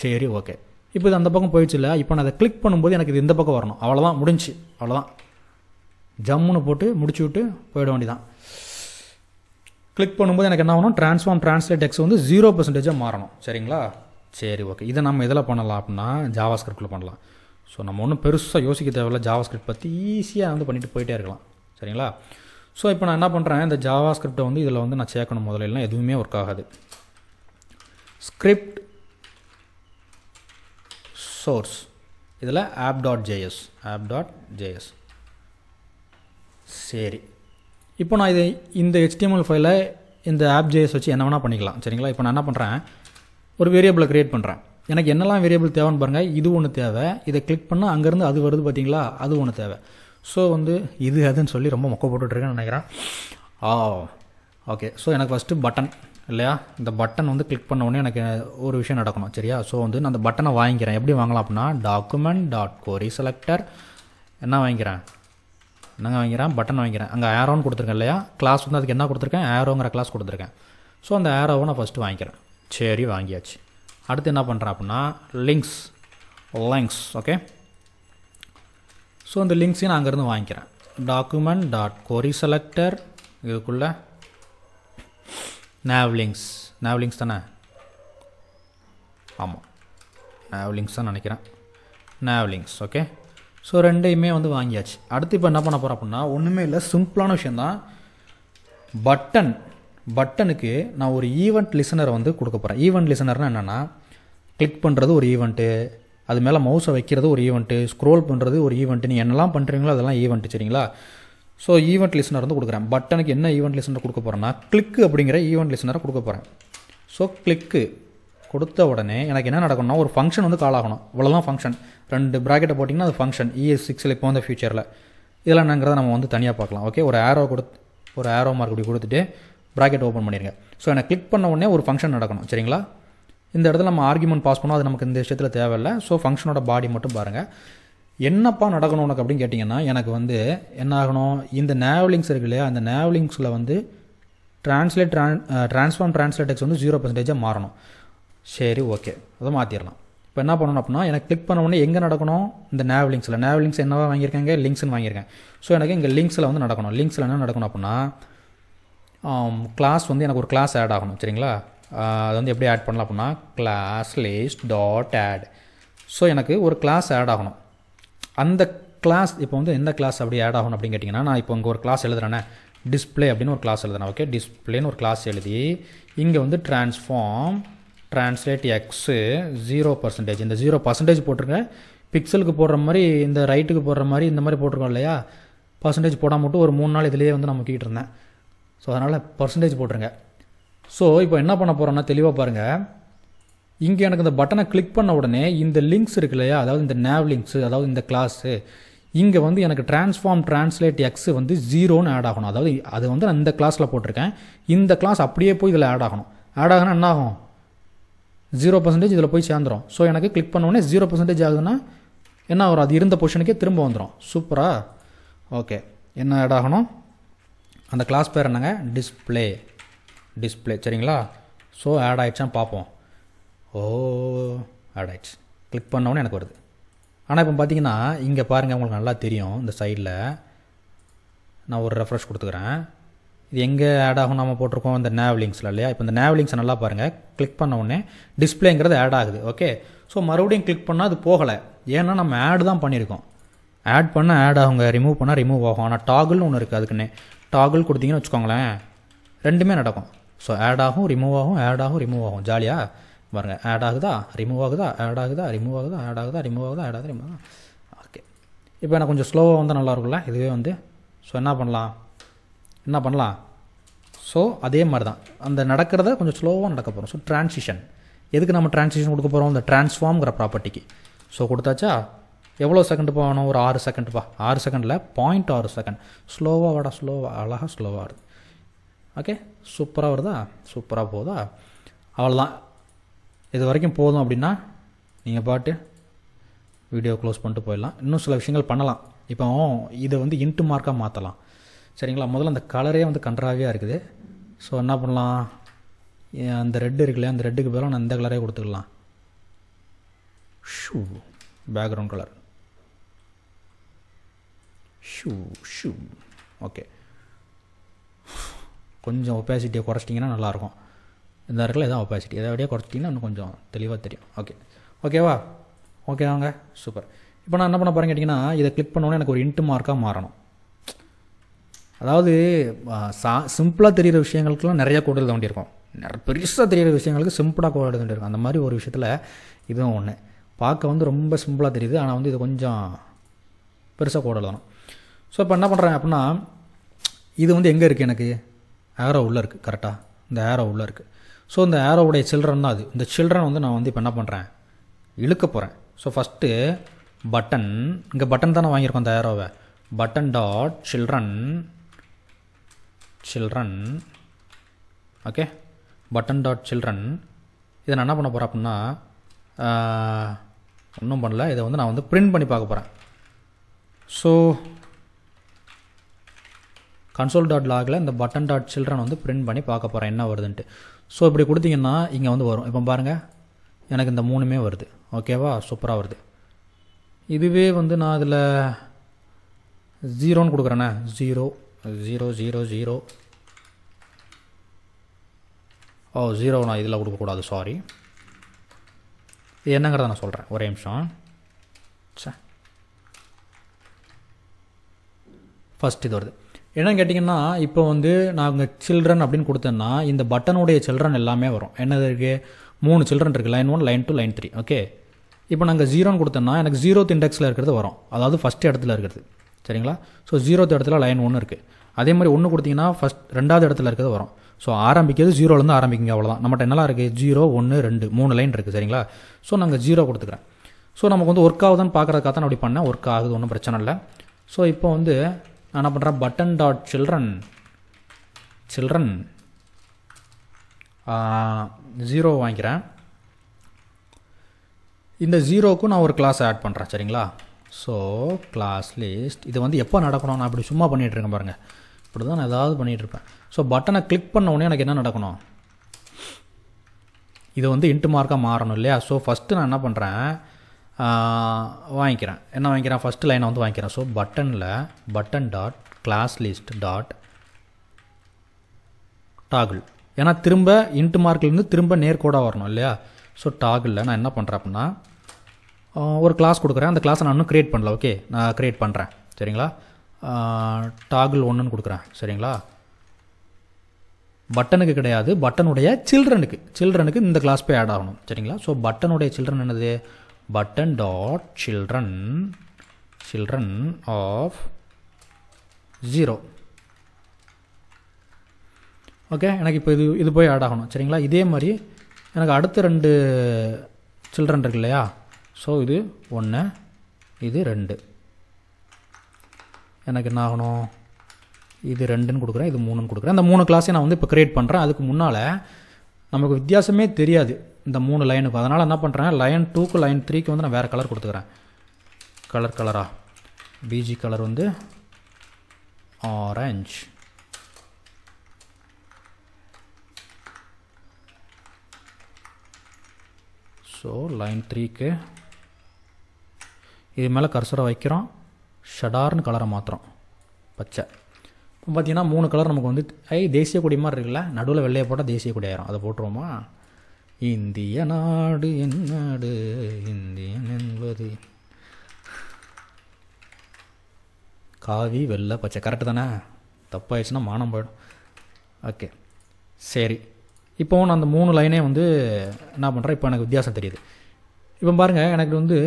A: சரி ஓகே இப்போ இது அந்த பக்கம் போயிடுச்சு இல்லை இப்போ நான் அதை கிளிக் பண்ணும்போது எனக்கு இது இந்த பக்கம் வரணும் அவ்வளோதான் முடிஞ்சு அவ்வளோதான் ஜம்முன்னு போட்டு முடிச்சு விட்டு போயிட வேண்டியதான் கிளிக் பண்ணும்போது எனக்கு என்ன ஆகணும் ட்ரான்ஸ்ஃபார்ம் ட்ரான்ஸ்லேட் டெக்ஸ் வந்து ஜீரோ பர்சன்டேஜாக மாறணும் சரிங்களா சரி ஓகே இதை நம்ம எதில் பண்ணலாம் அப்படின்னா ஜாவா ஸ்கிரிப்டில் பண்ணலாம் ஸோ நம்ம ஒன்றும் பெருசாக யோசிக்க தேவையில்ல ஜாவா ஸ்கிரிப்ட் பற்றி ஈஸியாக வந்து பண்ணிட்டு போயிட்டே இருக்கலாம் சரிங்களா ஸோ இப்போ நான் என்ன பண்ணுறேன் இந்த ஜாவா ஸ்கிரிப்டை வந்து இதில் வந்து நான் சேர்க்கணும் முதல்ல எதுவுமே ஒர்க் ஆகாது ஸ்கிரிப்ட் சோர்ஸ் இதில் app dot JS app dot JS சரி இப்போ நான் இதை இந்த ஹெச்டிஎம்எல் ஃபைலை இந்த ஆப் ஜேஎஸ் வச்சு என்ன வேணால் பண்ணிக்கலாம் சரிங்களா இப்போ நான் என்ன பண்ணுறேன் ஒரு வேரியபிளை க்ரியேட் பண்ணுறேன் எனக்கு என்னெல்லாம் வேரியபிள் தேவைன்னு பாருங்கள் இது ஒன்று தேவை இதை கிளிக் பண்ணால் அங்கேருந்து அது வருது பார்த்தீங்களா அது ஒன்று தேவை ஸோ வந்து இது அதுன்னு சொல்லி ரொம்ப மொக்க போட்டுட்ருக்கேன்னு நினைக்கிறேன் ஆ ஓகே ஸோ எனக்கு ஃபஸ்ட்டு பட்டன் இல்லையா இந்த பட்டன் வந்து கிளிக் பண்ண உடனே எனக்கு ஒரு விஷயம் நடக்கணும் சரியா ஸோ வந்து நான் அந்த பட்டனை வாங்கிக்கிறேன் எப்படி வாங்கலாம் அப்படின்னா டாக்குமெண்ட் டாட் கோரி செலக்டர் என்ன வாங்கிக்கிறேன் நாங்கள் வாங்கிறேன் பட்டன் வாங்கிறேன் அங்கே ஏரோன்னு கொடுத்துருக்கேன் இல்லையா கிளாஸ் வந்து அதுக்கு என்ன கொடுத்துருக்கேன் ஆரோங்கிற கிளாஸ் கொடுத்துருக்கேன் ஸோ அந்த ஏரோவை நான் ஃபஸ்ட்டு வாங்கிக்கிறேன் சரி வாங்கியாச்சு அடுத்து என்ன பண்ணுறேன் அப்படின்னா லிங்க்ஸ் லிங்க்ஸ் ஓகே ஸோ அந்த லிங்க்ஸையும் நான் அங்கேருந்து வாங்கிக்கிறேன் டாக்குமெண்ட் டாட் கொரி செலக்டர் இதுக்குள்ளே நேவ் லிங்க்ஸ் நேவ் லிங்க்ஸ் தானே ஆமாம் நேவ் லிங்க்ஸ் தான் நினைக்கிறேன் நேவ் லிங்க்ஸ் ஓகே ஸோ ரெண்டையுமே வந்து வாங்கியாச்சு அடுத்து இப்போ என்ன பண்ண போகிறோம் அப்படின்னா ஒன்றுமே இல்லை சிம்பிளான விஷயந்தான் பட்டன் பட்டனுக்கு நான் ஒரு ஈவெண்ட் லிசனரை வந்து கொடுக்க போகிறேன் ஈவெண்ட் லிசனர்னால் என்னென்னா கிளிக் பண்ணுறது ஒரு ஈவெண்ட்டு அது மேலே மவுஸை வைக்கிறது ஒரு ஈவெண்ட்டு ஸ்க்ரோல் பண்ணுறது ஒரு ஈவெண்ட்டு நீங்கள் என்னெல்லாம் பண்ணுறீங்களோ அதெல்லாம் ஈவெண்ட்டு சரிங்களா ஸோ ஈவெண்ட் லிசனர் வந்து கொடுக்குறேன் பட்டனுக்கு என்ன ஈவெண்ட் லிசனர் கொடுக்க போகிறேன்னா கிளிக்கு அப்படிங்கிற ஈவெண்ட் லிசனரை கொடுக்க போகிறேன் ஸோ கிளிக்கு கொடுத்த உடனே எனக்கு என்ன நடக்கணும்னா ஒரு ஃபங்க்ஷன் வந்து கால் ஆகணும் இவ்வளோதான் ஃபங்க்ஷன் ரெண்டு ப்ராக்கெட்டை போட்டிங்கன்னா அது ஃபங்க்ஷன் இஎஸ் சிக்ஸில் இப்போ வந்து ஃபியூச்சரில் இதெல்லாம் என்னங்கிறத நம்ம வந்து தனியாக பார்க்கலாம் ஓகே ஒரு ஆரோ கொடுத்து ஒரு ஆரோ மார்க் இப்படி கொடுத்துட்டு ப்ராக்கெட் ஓப்பன் பண்ணிடுங்க ஸோ எனக்கு கிளிக் பண்ண உடனே ஒரு ஃபங்க்ஷன் நடக்கணும் சரிங்களா இந்த இடத்துல நம்ம ஆர்குமெண்ட் பாஸ் பண்ணோம் அது நமக்கு இந்த விஷயத்தில் தேவையில்லை ஸோ ஃபங்க்ஷனோட பாடி மட்டும் பாருங்கள் என்னப்பா நடக்கணும் உனக்கு அப்படின்னு கேட்டிங்கன்னா எனக்கு வந்து என்ன ஆகணும் இந்த நேவலிங்ஸ் இருக்கு இல்லையா அந்த நேவலிங்ஸில் வந்து ட்ரான்ஸ்லேட் ட்ரான் ட்ரான்ஸ்ஃபார்ம் ட்ரான்ஸ்லேட்டர்ஸ் வந்து ஜீரோ பர்சன்டேஜாக மாறணும் சரி ஓகே அதை மாற்றிடலாம் இப்போ என்ன பண்ணணும் அப்படின்னா எனக்கு கிளிக் பண்ண உடனே எங்கே நடக்கணும் இந்த நேவ் லிங்க்ஸில் நேவ் லிங்க்ஸ் என்னவா வாங்கியிருக்காங்க லிங்க்ஸ்னு வாங்கியிருக்கேன் ஸோ எனக்கு இங்கே லிங்க்ஸில் வந்து நடக்கணும் லிங்க்ஸில் என்ன நடக்கணும் அப்படின்னா கிளாஸ் வந்து எனக்கு ஒரு கிளாஸ் ஆட் ஆகணும் சரிங்களா அது வந்து எப்படி ஆட் பண்ணலாம் அப்படின்னா class list dot add so எனக்கு ஒரு கிளாஸ் ஆட் ஆகணும் அந்த கிளாஸ் இப்போ வந்து எந்த கிளாஸ் அப்படி ஆட் ஆகணும் அப்படின்னு கேட்டிங்கன்னா நான் இப்போ இங்கே ஒரு கிளாஸ் எழுதுறேனே டிஸ்பிளே அப்படின்னு ஒரு கிளாஸ் எழுதுறேன் ஓகே டிஸ்பிளேன்னு ஒரு கிளாஸ் எழுதி இங்கே வந்து transform translate X zero percentage இந்த ஜீரோ பர்சன்டேஜ் போட்டிருங்க பிக்சலுக்கு போடுற மாதிரி இந்த ரைட்டுக்கு போடுற மாதிரி இந்த மாதிரி போட்டிருக்கோம் இல்லையா பர்சன்டேஜ் போடாமல் மட்டும் ஒரு மூணு நாள் இதிலேயே வந்து நம்ம இருந்தேன் ஸோ அதனால் பர்சன்டேஜ் போட்டுருங்க ஸோ இப்போ என்ன பண்ண போகிறோன்னா தெளிவாக பாருங்கள் இங்கே எனக்கு இந்த பட்டனை கிளிக் பண்ண உடனே இந்த லிங்க்ஸ் இருக்கு இல்லையா அதாவது இந்த நேவ் லிங்க்ஸு அதாவது இந்த கிளாஸு இங்கே வந்து எனக்கு டிரான்ஸ்ஃபார்ம் ட்ரான்ஸ்லேட் எக்ஸ் வந்து ஜீரோன்னு ஆட் ஆகணும் அதாவது அது வந்து நான் இந்த கிளாஸில் போட்டிருக்கேன் இந்த கிளாஸ் அப்படியே போய் இதில் ஆட் ஆகணும் ஆட் ஆகினா என்ன ஆகும் ஜீரோ பர்சன்டேஜ் இதில் போய் சேர்ந்துடும் ஸோ எனக்கு கிளிக் பண்ணோடனே ஜீரோ பர்சன்டேஜ் ஆகுதுன்னா என்ன வரும் அது இருந்த பொஷனுக்கே திரும்ப வந்துடும் சூப்பராக ஓகே என்ன ஆட் ஆகணும் அந்த கிளாஸ் பேர் என்னங்க டிஸ்பிளே டிஸ்பிளே சரிங்களா ஸோ ஆட் ஆகிடுச்சான்னு பார்ப்போம் ஓ ஆட் ஆகிடுச்சு கிளிக் பண்ணோன்னே எனக்கு வருது ஆனால் இப்போ பார்த்தீங்கன்னா இங்கே பாருங்கள் உங்களுக்கு நல்லா தெரியும் இந்த சைடில் நான் ஒரு ரெஃப்ரெஷ் கொடுத்துக்கிறேன் இது எங்கே ஆட் ஆகும் நம்ம போட்டிருக்கோம் இந்த நேவ்லிங்ஸில் இல்லையா இப்போ இந்த நேவ்லிங்ஸை நல்லா பாருங்கள் கிளிக் பண்ண உடனே டிஸ்பிளேங்கிறது ஆட் ஆகுது ஓகே ஸோ மறுபடியும் கிளிக் பண்ணால் அது போகலை ஏன்னா நம்ம ஆடு தான் பண்ணியிருக்கோம் ஆட் பண்ணால் ஆட் ஆகுங்க ரிமூவ் பண்ணால் ரிமூவ் ஆகும் ஆனால் டாகுல்னு ஒன்று இருக்குது அதுக்குன்னு டாகுல் கொடுத்தீங்கன்னு வச்சுக்கோங்களேன் ரெண்டுமே நடக்கும் ஸோ ஆட் ஆகும் ரிமூவ் ஆகும் ஆட் ஆகும் ரிமூவ் ஆகும் ஜாலியாக பாருங்கள் ஆட் ஆகுதா ரிமூவ் ஆகுதா ஆட் ஆகுதா ரிமூவ் ஆகுதா ஆட் ஆகுதா ரிமூவ் ஆகுதா ஆட் ஆகுதா ரிமூவ் ஆகுதா ஓகே இப்போ எனக்கு கொஞ்சம் ஸ்லோவாக வந்து நல்லா இருக்கும்ல இதுவே வந்து ஸோ என்ன பண்ணலாம் என்ன பண்ணலாம் ஸோ அதே மாதிரி தான் அந்த நடக்கிறத கொஞ்சம் ஸ்லோவாக நடக்க போகிறோம் ஸோ ட்ரான்சிஷன் எதுக்கு நம்ம ட்ரான்சிஷன் கொடுக்க போகிறோம் அந்த ட்ரான்ஸ்ஃபார்ம்ங்கிற ப்ராப்பர்ட்டிக்கு ஸோ கொடுத்தாச்சா எவ்வளோ செகண்ட் போகணும் ஒரு ஆறு செகண்ட்ப்பா ஆறு செகண்டில் பாயிண்ட் ஆறு செகண்ட் ஸ்லோவாக வாடா ஸ்லோவாக அழகாக ஸ்லோவாக வருது ஓகே சூப்பராக வருதா சூப்பராக போதா அவ்வளோதான் இது வரைக்கும் போதும் அப்படின்னா நீங்கள் பாட்டு வீடியோ க்ளோஸ் பண்ணிட்டு போயிடலாம் இன்னும் சில விஷயங்கள் பண்ணலாம் இப்போ இதை வந்து இன்ட்டு மார்க்காக மாற்றலாம் சரிங்களா முதல்ல அந்த கலரே வந்து கன்றாகவே இருக்குது ஸோ என்ன பண்ணலாம் அந்த ரெட்டு இருக்குல்லையா அந்த ரெட்டுக்கு பதிலாக நான் இந்த கலரே கொடுத்துக்கலாம் ஷூ பேக்ரவுண்ட் கலர் ஷூ ஷூ ஓகே கொஞ்சம் ஒப்பாசிட்டியை குறைச்சிட்டிங்கன்னா நல்லாயிருக்கும் இந்த இடத்துல எதாவது ஒப்பாசிட்டி எதாவது விடையே குறைச்சிட்டிங்கன்னா கொஞ்சம் தெளிவாக தெரியும் ஓகே ஓகேவா ஓகே வாங்க சூப்பர் இப்போ நான் என்ன பண்ண பாருங்க கேட்டிங்கன்னா இதை கிளிக் பண்ணோன்னே எனக்கு ஒரு இன்ட்டு மார்க்காக மாறணும் அதாவது சா சிம்பிளாக தெரிகிற விஷயங்களுக்கெல்லாம் நிறையா கோடு எழுத வேண்டியிருக்கும் நிறைய பெருசாக தெரிகிற விஷயங்களுக்கு சிம்பிளாக கோடு எழுத வேண்டியிருக்கும் அந்த மாதிரி ஒரு விஷயத்தில் இதுவும் ஒன்று பார்க்க வந்து ரொம்ப சிம்பிளாக தெரியுது ஆனால் வந்து இது கொஞ்சம் பெருசாக கோடு எழுதணும் ஸோ இப்போ என்ன பண்ணுறேன் அப்படின்னா இது வந்து எங்கே இருக்குது எனக்கு ஏரோ உள்ளே இருக்குது கரெக்டாக இந்த ஏரோ உள்ளே இருக்குது ஸோ இந்த ஏரோவுடைய சில்ட்ரன் தான் அது இந்த சில்ட்ரன் வந்து நான் வந்து இப்போ என்ன பண்ணுறேன் இழுக்க போகிறேன் ஸோ ஃபஸ்ட்டு பட்டன் இங்கே பட்டன் தானே வாங்கியிருக்கோம் இந்த ஏரோவை button dot children children okay button dot children இதை நான் என்ன பண்ண போகிறேன் அப்படின்னா ஒன்றும் பண்ணல இதை வந்து நான் வந்து பிரிண்ட் பண்ணி பார்க்க போகிறேன் ஸோ கன்சோல் டாட் லாகில் இந்த பட்டன் டாட் சில்ட்ரன் வந்து பிரிண்ட் பண்ணி பார்க்க போகிறேன் என்ன வருதுன்ட்டு ஸோ இப்படி கொடுத்தீங்கன்னா இங்கே வந்து வரும் இப்போ பாருங்கள் எனக்கு இந்த மூணுமே வருது ஓகேவா சூப்பராக வருது இதுவே வந்து நான் இதில் ஜீரோன்னு கொடுக்குறேண்ணே zero zero zero zero oh zero நான் இதில் கொடுக்கக்கூடாது சாரி இது என்னங்கிறத நான் சொல்கிறேன் ஒரே நிமிஷம் சே ஃபஸ்ட் இது வருது என்னன்னு கேட்டிங்கன்னா இப்போ வந்து நாங்கள் சில்ட்ரன் அப்படின்னு கொடுத்தேன்னா இந்த பட்டனுடைய சில்ட்ரன் எல்லாமே வரும் என்னது இருக்குது மூணு சில்ட்ரன் இருக்குது line one line two line three okay இப்போ நாங்கள் ஜீரோன்னு கொடுத்தோன்னா எனக்கு ஜீரோ இண்டெக்ஸில் இருக்கிறது வரும் அதாவது ஃபஸ்ட் இடத்துல இருக்கிறது சரிங்களா ஸோ ஜீரோத்து இடத்துல லைன் ஒன்று இருக்குது அதே மாதிரி ஒன்று கொடுத்தீங்கன்னா ஃபஸ்ட் ரெண்டாவது இடத்துல இருக்கிறது வரும் ஸோ ஆரம்பிக்கிறது ஜீரோலேருந்து ஆரம்பிக்குங்க அவ்வளோதான் நம்மகிட்ட என்னலாம் இருக்குது ஜீரோ ஒன்று ரெண்டு மூணு லைன் இருக்குது சரிங்களா ஸோ நாங்கள் ஜீரோ கொடுத்துக்கிறேன் ஸோ நமக்கு வந்து ஒர்க் ஆகுதுன்னு பார்க்குறதுக்காக தான் அப்படி பண்ணேன் ஒர்க் ஆகுது ஒன்றும் பிரச்சனை இல்லை ஸோ இப்போ வந்து நான் என்ன பண்ணுறேன் button dot children children zero வாங்கிக்கிறேன் இந்த ஜீரோக்கும் நான் ஒரு கிளாஸ் ஆட் பண்ணுறேன் சரிங்களா ஸோ கிளாஸ் லிஸ்ட் இது வந்து எப்போ நடக்கணும் நான் அப்படி சும்மா பண்ணிகிட்ருக்கேன் பாருங்கள் இப்படி தான் நான் ஏதாவது பண்ணிகிட்ருப்பேன் ஸோ பட்டனை கிளிக் பண்ண உடனே எனக்கு என்ன நடக்கணும் இது வந்து இன்ட்டு மார்க்காக மாறணும் இல்லையா ஸோ ஃபஸ்ட்டு நான் என்ன பண்ணுறேன் வாங்கிக்கிறேன் என்ன வாங்கிக்கிறேன் ஃபஸ்ட்டு லைனை வந்து வாங்கிக்கிறேன் ஸோ பட்டனில் button dot class list dot toggle ஏன்னா திரும்ப இன்ட்டு மார்க்லேருந்து திரும்ப நேர்கோடாக வரணும் இல்லையா ஸோ டாகுலில் நான் என்ன பண்ணுறேன் அப்படின்னா ஒரு கிளாஸ் கொடுக்குறேன் அந்த கிளாஸை நான் இன்னும் க்ரியேட் பண்ணல ஓகே நான் க்ரியேட் பண்ணுறேன் சரிங்களா டாகுல் ஒன்றுன்னு கொடுக்குறேன் சரிங்களா பட்டனுக்கு கிடையாது பட்டனுடைய சில்ட்ரனுக்கு சில்ட்ரனுக்கு இந்த கிளாஸ் போய் ஆட் ஆகணும் சரிங்களா ஸோ பட்டனுடைய சில்ட்ரன் என்னது button dot children children of zero okay எனக்கு இப்போ இது இது போய் ஆட் ஆகணும் சரிங்களா இதே மாதிரி எனக்கு அடுத்த ரெண்டு சில்ட்ரன் இருக்கு இல்லையா ஸோ இது ஒன்று இது ரெண்டு எனக்கு என்ன ஆகணும் இது ரெண்டுன்னு கொடுக்குறேன் இது மூணுன்னு கொடுக்குறேன் அந்த மூணு கிளாஸையும் நான் வந்து இப்போ க்ரியேட் பண்ணுறேன் அதுக்கு முன்னால் நமக்கு வித்தியாசமே தெரியாது இந்த மூணு லைனுக்கு அதனால் என்ன பண்ணுறேன் லைன் டூக்கு லைன் த்ரீக்கு வந்து நான் வேறு கலர் கொடுத்துக்கிறேன் கலர் கலராக பிஜி கலர் வந்து ஆரஞ்சு ஸோ லைன் த்ரீக்கு இது மேலே கர்சரை வைக்கிறோம் ஷடார்னு கலரை மாற்றுறோம் பச்சை இப்போ பார்த்தீங்கன்னா மூணு கலர் நமக்கு வந்து ஐ தேசிய கொடி மாதிரி இருக்குல்ல நடுவில் வெள்ளையை போட்டால் தேசிய கொடி ஆயிரும் அதை போட்டுருவோமா இந்திய நாடு என் நாடு இந்தியன் என்பது காவி வெள்ளை பச்சை கரெக்டு தானே தப்பாயிடுச்சுன்னா மானம் போயிடும் ஓகே சரி இப்போ நான் அந்த மூணு லைனே வந்து என்ன பண்ணுறேன் இப்போ எனக்கு வித்தியாசம் தெரியுது இப்போ பாருங்கள் எனக்கு வந்து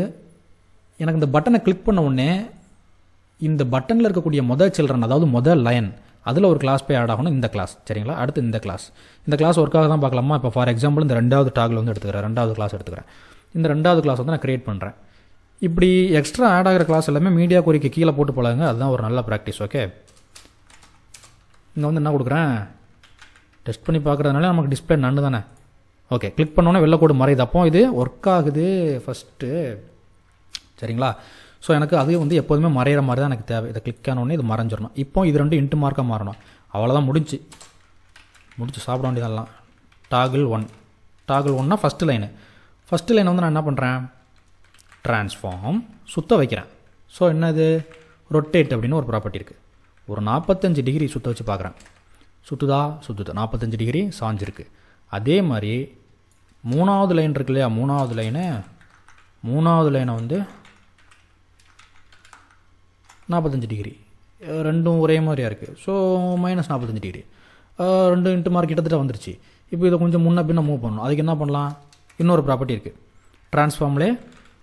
A: எனக்கு இந்த பட்டனை கிளிக் பண்ண உடனே இந்த பட்டனில் இருக்கக்கூடிய மொதல் சில்ட்ரன் அதாவது முதல் லயன் அதில் ஒரு கிளாஸ் போய் ஆட் ஆகணும் இந்த கிளாஸ் சரிங்களா அடுத்து இந்த கிளாஸ் இந்த கிளாஸ் ஒர்க்காக தான் பார்க்கலாமா இப்போ ஃபார் எக்ஸாம்பிள் இந்த ரெண்டாவது டாகில் வந்து எடுத்துக்கிறேன் ரெண்டாவது கிளாஸ் எடுத்துக்கிறேன் இந்த ரெண்டாவது கிளாஸ் வந்து நான் க்ரியேட் பண்ணுறேன் இப்படி எக்ஸ்ட்ரா ஆட் ஆகிற கிளாஸ் எல்லாமே மீடியா கோரிக்கை கீழே போட்டு போலாங்க அதுதான் ஒரு நல்ல ப்ராக்டிஸ் ஓகே இங்கே வந்து என்ன கொடுக்குறேன் டெஸ்ட் பண்ணி பார்க்குறதுனால நமக்கு டிஸ்பிளே நண்டு தானே ஓகே கிளிக் பண்ணோன்னே வெள்ளை கோடு மறையுது அப்போ இது ஒர்க் ஆகுது ஃபஸ்ட்டு சரிங்களா ஸோ எனக்கு அது வந்து எப்போதுமே மறையிற மாதிரி தான் எனக்கு தேவை இதை கிளிக் ஆனோடனே இது மறைஞ்சிடணும் இப்போ இது ரெண்டு இன்ட்டு மார்க்காக மாறணும் அவ்வளோதான் முடிஞ்சு முடிச்சு சாப்பிட வேண்டியதெல்லாம் டாகுல் ஒன் டாகுல் ஒன்னா ஃபஸ்ட்டு லைனு ஃபஸ்ட்டு லைனை வந்து நான் என்ன பண்ணுறேன் ட்ரான்ஸ்ஃபார்ம் சுத்த வைக்கிறேன் ஸோ என்னது ரொட்டேட் அப்படின்னு ஒரு ப்ராப்பர்ட்டி இருக்குது ஒரு நாற்பத்தஞ்சு டிகிரி சுற்ற வச்சு பார்க்குறேன் சுற்றுதா சுற்றுதா நாற்பத்தஞ்சு டிகிரி சாஞ்சிருக்கு அதே மாதிரி மூணாவது லைன் இருக்கு இல்லையா மூணாவது லைனு மூணாவது லைனை வந்து நாற்பத்தஞ்சு டிகிரி ரெண்டும் ஒரே மாதிரியாக இருக்குது ஸோ மைனஸ் நாற்பத்தஞ்சு டிகிரி ரெண்டு இன்ட்டு மார்க் கிட்டத்தட்ட வந்துருச்சு இப்போ இதை கொஞ்சம் முன்ன பின்ன மூவ் பண்ணணும் அதுக்கு என்ன பண்ணலாம் இன்னொரு ப்ராப்பர்ட்டி இருக்குது ட்ரான்ஸ்ஃபார்ம்லே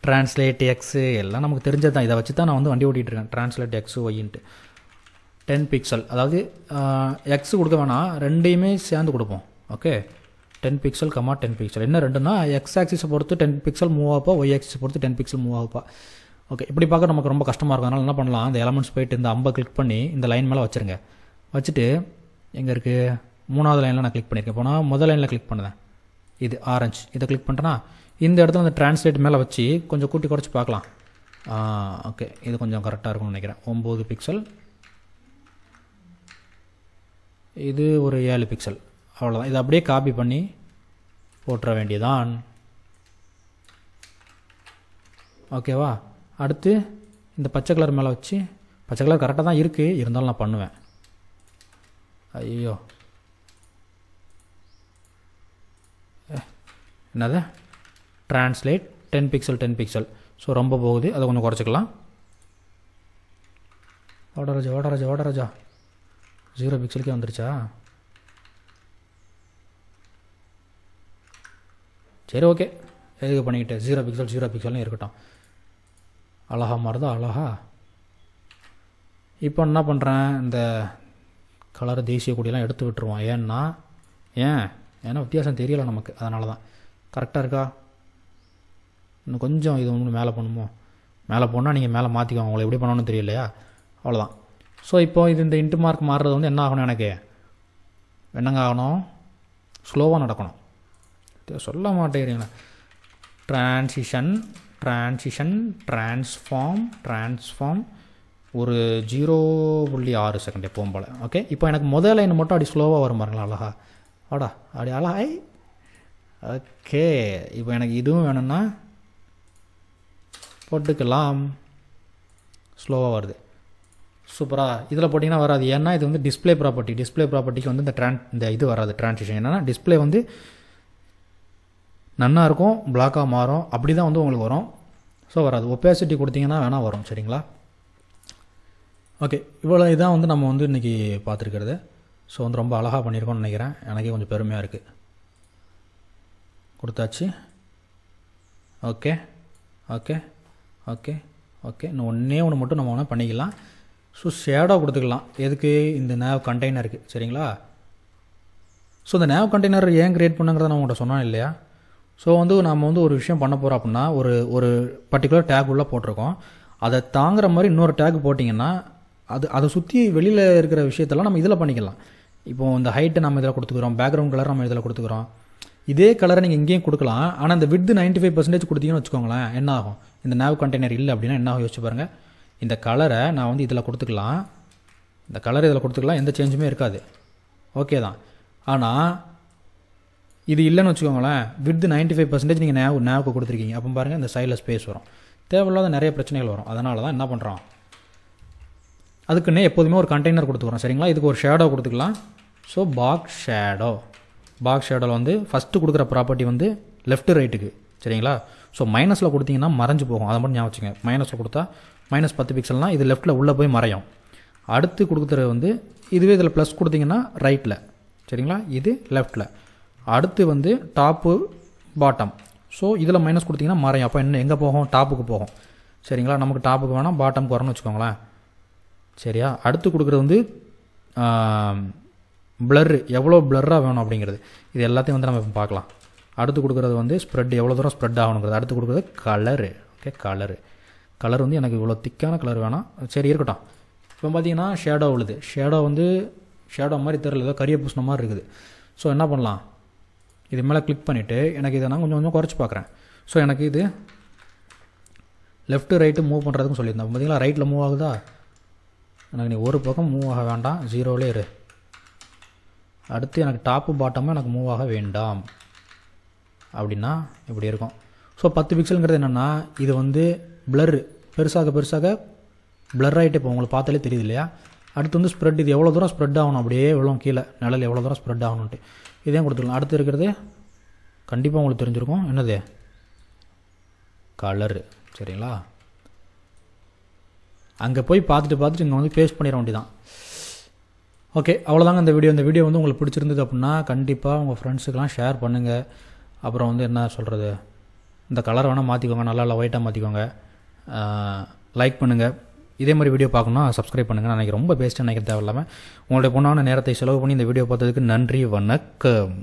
A: ட்ரான்ஸ்லேட் எக்ஸு எல்லாம் நமக்கு தெரிஞ்சது தான் இதை வச்சு தான் நான் வந்து வண்டி ஓட்டிகிட்ருக்கேன் ட்ரான்ஸ்லேட் எக்ஸு ஒயின்ட்டு டென் பிக்சல் அதாவது எக்ஸ் கொடுக்க வேணாம் ரெண்டையுமே சேர்ந்து கொடுப்போம் okay ten pixel comma ten pixel என்ன ரெண்டுன்னா எக்ஸ் ஆக்சிஸை பொறுத்து டென் பிக்சல் மூவ் ஆப்பா ஒய் ஆக்சிஸை பொறுத்து டென் பிக்சல் மூவ் ஆகுப்பா ஓகே இப்படி பார்க்க நமக்கு ரொம்ப கஷ்டமாக இருக்கும் அதனால் என்ன பண்ணலாம் அந்த எலமெண்ட்ஸ் போயிட்டு இந்த அம்பை கிளிக் பண்ணி இந்த லைன் மேலே வச்சுருங்க வச்சுட்டு எங்கே இருக்குது மூணாவது லைனில் நான் கிளிக் பண்ணியிருக்கேன் போனால் முதல் லைனில் கிளிக் பண்ணுவேன் இது ஆரஞ்சு இதை கிளிக் பண்ணுறேன்னா இந்த இடத்துல அந்த டிரான்ஸ்லேட் மேலே வச்சு கொஞ்சம் கூட்டி குறைச்சி பார்க்கலாம் ஓகே இது கொஞ்சம் கரெக்டாக இருக்கும்னு நினைக்கிறேன் ஒம்பது பிக்சல் இது ஒரு ஏழு பிக்சல் அவ்வளோதான் இதை அப்படியே காப்பி பண்ணி போட்டுற வேண்டியதான் ஓகேவா அடுத்து இந்த பச்சை கலர் மேலே வச்சு பச்சை கலர் கரெக்டாக தான் இருக்குது இருந்தாலும் நான் பண்ணுவேன் ஐயோ என்னது translate ten pixel ten pixel so ரொம்ப போகுது அதை கொஞ்சம் குறைச்சிக்கலாம் ஓடராஜா ஓடராஜா ஓடராஜா ஜீரோ பிக்சலுக்கே வந்துருச்சா சரி ஓகே எதுக்கு பண்ணிக்கிட்டேன் ஜீரோ பிக்சல் ஜீரோ பிக்சல்னு இருக்கட்டும் அழகாக மாறுதோ அழகா இப்போ என்ன பண்ணுறேன் இந்த கலர் தேசிய கொடியெல்லாம் எடுத்து விட்டுருவோம் ஏன்னா ஏன் ஏன்னா வித்தியாசம் தெரியலை நமக்கு அதனால தான் கரெக்டாக இருக்கா இன்னும் கொஞ்சம் இது ஒன்று மேலே பண்ணுமோ மேலே போனால் நீங்கள் மேலே மாற்றிக்கோங்க உங்களை எப்படி பண்ணணும்னு தெரியலையா அவ்வளோதான் ஸோ இப்போ இது இந்த இன்ட்டு மார்க் மாறுறது வந்து என்ன ஆகணும் எனக்கு என்னங்க ஆகணும் ஸ்லோவாக நடக்கணும் சொல்ல மாட்டேங்கிறீங்களா ட்ரான்சிஷன் டிரான்சிஷன் ட்ரான்ஸ்ஃபார்ம் ட்ரான்ஸ்ஃபார்ம் ஒரு ஜீரோ புள்ளி ஆறு செகண்ட் எப்பவும் போல் ஓகே இப்போ எனக்கு முதல் லைன் மட்டும் அப்படி ஸ்லோவாக வரும் பாருங்களா அழகா அடா அப்படி அழகாய் ஓகே இப்போ எனக்கு இதுவும் வேணும்னா போட்டுக்கலாம் ஸ்லோவாக வருது சூப்பராக இதில் போட்டிங்கன்னா வராது ஏன்னா இது வந்து டிஸ்பிளே ப்ராப்பர்ட்டி டிஸ்பிளே ப்ராப்பர்ட்டிக்கு வந்து இந்த ட்ரான் இந்த இது வராது ட்ரான்சிஷன் என்னென்னா டிஸ்பிளே வந்து நன்னாக இருக்கும் பிளாக்காக மாறும் அப்படி தான் வந்து உங்களுக்கு வரும் ஸோ வராது ஒப்பாசிட்டி கொடுத்தீங்கன்னா வேணால் வரும் சரிங்களா ஓகே இவ்வளோ இதான் வந்து நம்ம வந்து இன்றைக்கி பார்த்துருக்கிறது ஸோ வந்து ரொம்ப அழகாக பண்ணியிருக்கோம்னு நினைக்கிறேன் எனக்கே கொஞ்சம் பெருமையாக இருக்குது கொடுத்தாச்சு ஓகே ஓகே ஓகே ஓகே இன்னும் ஒன்றே ஒன்று மட்டும் நம்ம வேணால் பண்ணிக்கலாம் ஸோ ஷேடோ கொடுத்துக்கலாம் எதுக்கு இந்த நேவ் கண்டெய்னருக்கு சரிங்களா ஸோ இந்த நேவ் கண்டெய்னர் ஏன் க்ரியேட் பண்ணுங்கிறத நான் உங்கள்கிட்ட சொன்னேன் இல்லையா ஸோ வந்து நம்ம வந்து ஒரு விஷயம் பண்ண போகிறோம் அப்படின்னா ஒரு ஒரு பர்டிகுலர் டேக் உள்ளே போட்டிருக்கோம் அதை தாங்குற மாதிரி இன்னொரு டேக் போட்டிங்கன்னா அது அதை சுற்றி வெளியில் இருக்கிற விஷயத்தெல்லாம் நம்ம இதில் பண்ணிக்கலாம் இப்போ இந்த ஹைட்டை நம்ம இதில் கொடுத்துக்கிறோம் பேக்ரவுண்ட் கலர் நம்ம இதில் கொடுத்துக்கிறோம் இதே கலரை நீங்கள் எங்கேயும் கொடுக்கலாம் ஆனால் இந்த வித் நைன்ட்டி ஃபைவ் பர்சன்டேஜ் கொடுத்தீங்கன்னு வச்சுக்கோங்களேன் என்ன ஆகும் இந்த நேவ் கண்டெய்னர் இல்லை அப்படின்னா என்ன ஆகும் யோசிச்சு பாருங்கள் இந்த கலரை நான் வந்து இதில் கொடுத்துக்கலாம் இந்த கலர் இதில் கொடுத்துக்கலாம் எந்த சேஞ்சுமே இருக்காது ஓகே தான் ஆனால் இது இல்லைன்னு வச்சுக்கோங்களேன் வித் நைன்ட்டி ஃபைவ் பர்சன்டேஜ் நீங்கள் நேவ் நேவுக்கு கொடுத்துருக்கீங்க அப்போ பாருங்கள் இந்த சைடில் ஸ்பேஸ் வரும் தேவையில்லாத நிறைய பிரச்சனைகள் வரும் அதனால தான் என்ன பண்ணுறோம் அதுக்குன்னே எப்போதுமே ஒரு கண்டெய்னர் கொடுத்துக்குறோம் சரிங்களா இதுக்கு ஒரு ஷேடோ கொடுத்துக்கலாம் ஸோ பாக்ஸ் ஷேடோ பாக்ஸ் ஷேடோவில் வந்து ஃபஸ்ட்டு கொடுக்குற ப்ராப்பர்ட்டி வந்து லெஃப்ட் ரைட்டுக்கு சரிங்களா ஸோ மைனஸில் கொடுத்தீங்கன்னா மறைஞ்சு போகும் அதை மட்டும் ஞாபகம் மைனஸில் கொடுத்தா மைனஸ் பத்து பிக்சல்னால் இது லெஃப்ட்டில் உள்ளே போய் மறையும் அடுத்து கொடுக்குறது வந்து இதுவே இதில் ப்ளஸ் கொடுத்தீங்கன்னா ரைட்டில் சரிங்களா இது லெஃப்ட்டில் அடுத்து வந்து டாப்பு பாட்டம் ஸோ இதில் மைனஸ் கொடுத்தீங்கன்னா மறையும் அப்போ இன்னும் எங்கே போகும் டாப்புக்கு போகும் சரிங்களா நமக்கு டாப்புக்கு வேணால் பாட்டம் வரணும்னு வச்சுக்கோங்களேன் சரியா அடுத்து கொடுக்குறது வந்து ப்ளர்ரு எவ்வளோ ப்ளர்ராக வேணும் அப்படிங்கிறது இது எல்லாத்தையும் வந்து நம்ம பார்க்கலாம் அடுத்து கொடுக்குறது வந்து ஸ்ப்ரெட் எவ்வளோ தூரம் ஸ்ப்ரெட் ஆகணுங்கிறது அடுத்து கொடுக்குறது கலரு ஓகே கலரு கலர் வந்து எனக்கு இவ்வளோ திக்கான கலர் வேணாம் சரி இருக்கட்டும் இப்போ பார்த்தீங்கன்னா ஷேடோ உள்ளது ஷேடோ வந்து ஷேடோ மாதிரி தெரில ஏதோ கரிய பூசின மாதிரி இருக்குது ஸோ என்ன பண்ணலாம் இது மேலே கிளிக் பண்ணிவிட்டு எனக்கு இதை நான் கொஞ்சம் கொஞ்சம் குறைச்சி பார்க்குறேன் ஸோ எனக்கு இது லெஃப்ட்டு ரைட்டு மூவ் பண்ணுறதுக்கு சொல்லியிருந்தேன் பார்த்தீங்களா ரைட்டில் மூவ் ஆகுதா எனக்கு நீ ஒரு பக்கம் மூவ் ஆக வேண்டாம் ஜீரோவிலே இரு அடுத்து எனக்கு டாப்பு பாட்டமும் எனக்கு மூவ் ஆக வேண்டாம் அப்படின்னா இப்படி இருக்கும் ஸோ பத்து பிக்சலுங்கிறது என்னென்னா இது வந்து பிளர் பெருசாக பெருசாக பிளர் ஆகிட்டு இப்போ உங்களுக்கு பார்த்தாலே தெரியுது இல்லையா அடுத்து வந்து ஸ்ப்ரெட் இது எவ்வளோ தூரம் ஸ்ப்ரெட் ஆகணும் அப்படியே எவ்வளோ கீழே நிழல் எவ்வளோ தூரம் ஸ்ப்ரெட் ஆகணுன்ட்டு இதையும் கொடுத்துக்கலாம் அடுத்து இருக்கிறது கண்டிப்பாக உங்களுக்கு தெரிஞ்சிருக்கும் என்னது கலரு சரிங்களா அங்கே போய் பார்த்துட்டு பார்த்துட்டு இங்கே வந்து பேஸ்ட் பண்ணிட வேண்டியதான் ஓகே அவ்வளோதாங்க இந்த வீடியோ இந்த வீடியோ வந்து உங்களுக்கு பிடிச்சிருந்தது அப்படின்னா கண்டிப்பாக உங்கள் ஃப்ரெண்ட்ஸுக்கெலாம் ஷேர் பண்ணுங்கள் அப்புறம் வந்து என்ன சொல்கிறது இந்த கலர் வேணால் மாற்றிக்கோங்க நல்லா நல்லா ஒயிட்டாக மாற்றிக்கோங்க லைக் பண்ணுங்கள் இதே மாதிரி வீடியோ பார்க்கணும்னா சப்ஸ்கிரைப் பண்ணுங்கள் நான் ரொம்ப பெஸ்ட்டாக நினைக்கிற தேவையில்லாமல் உங்களுடைய பொண்ணான நேரத்தை செலவு பண்ணி இந்த வீடியோ பார்த்ததுக்கு நன்றி வணக்கம்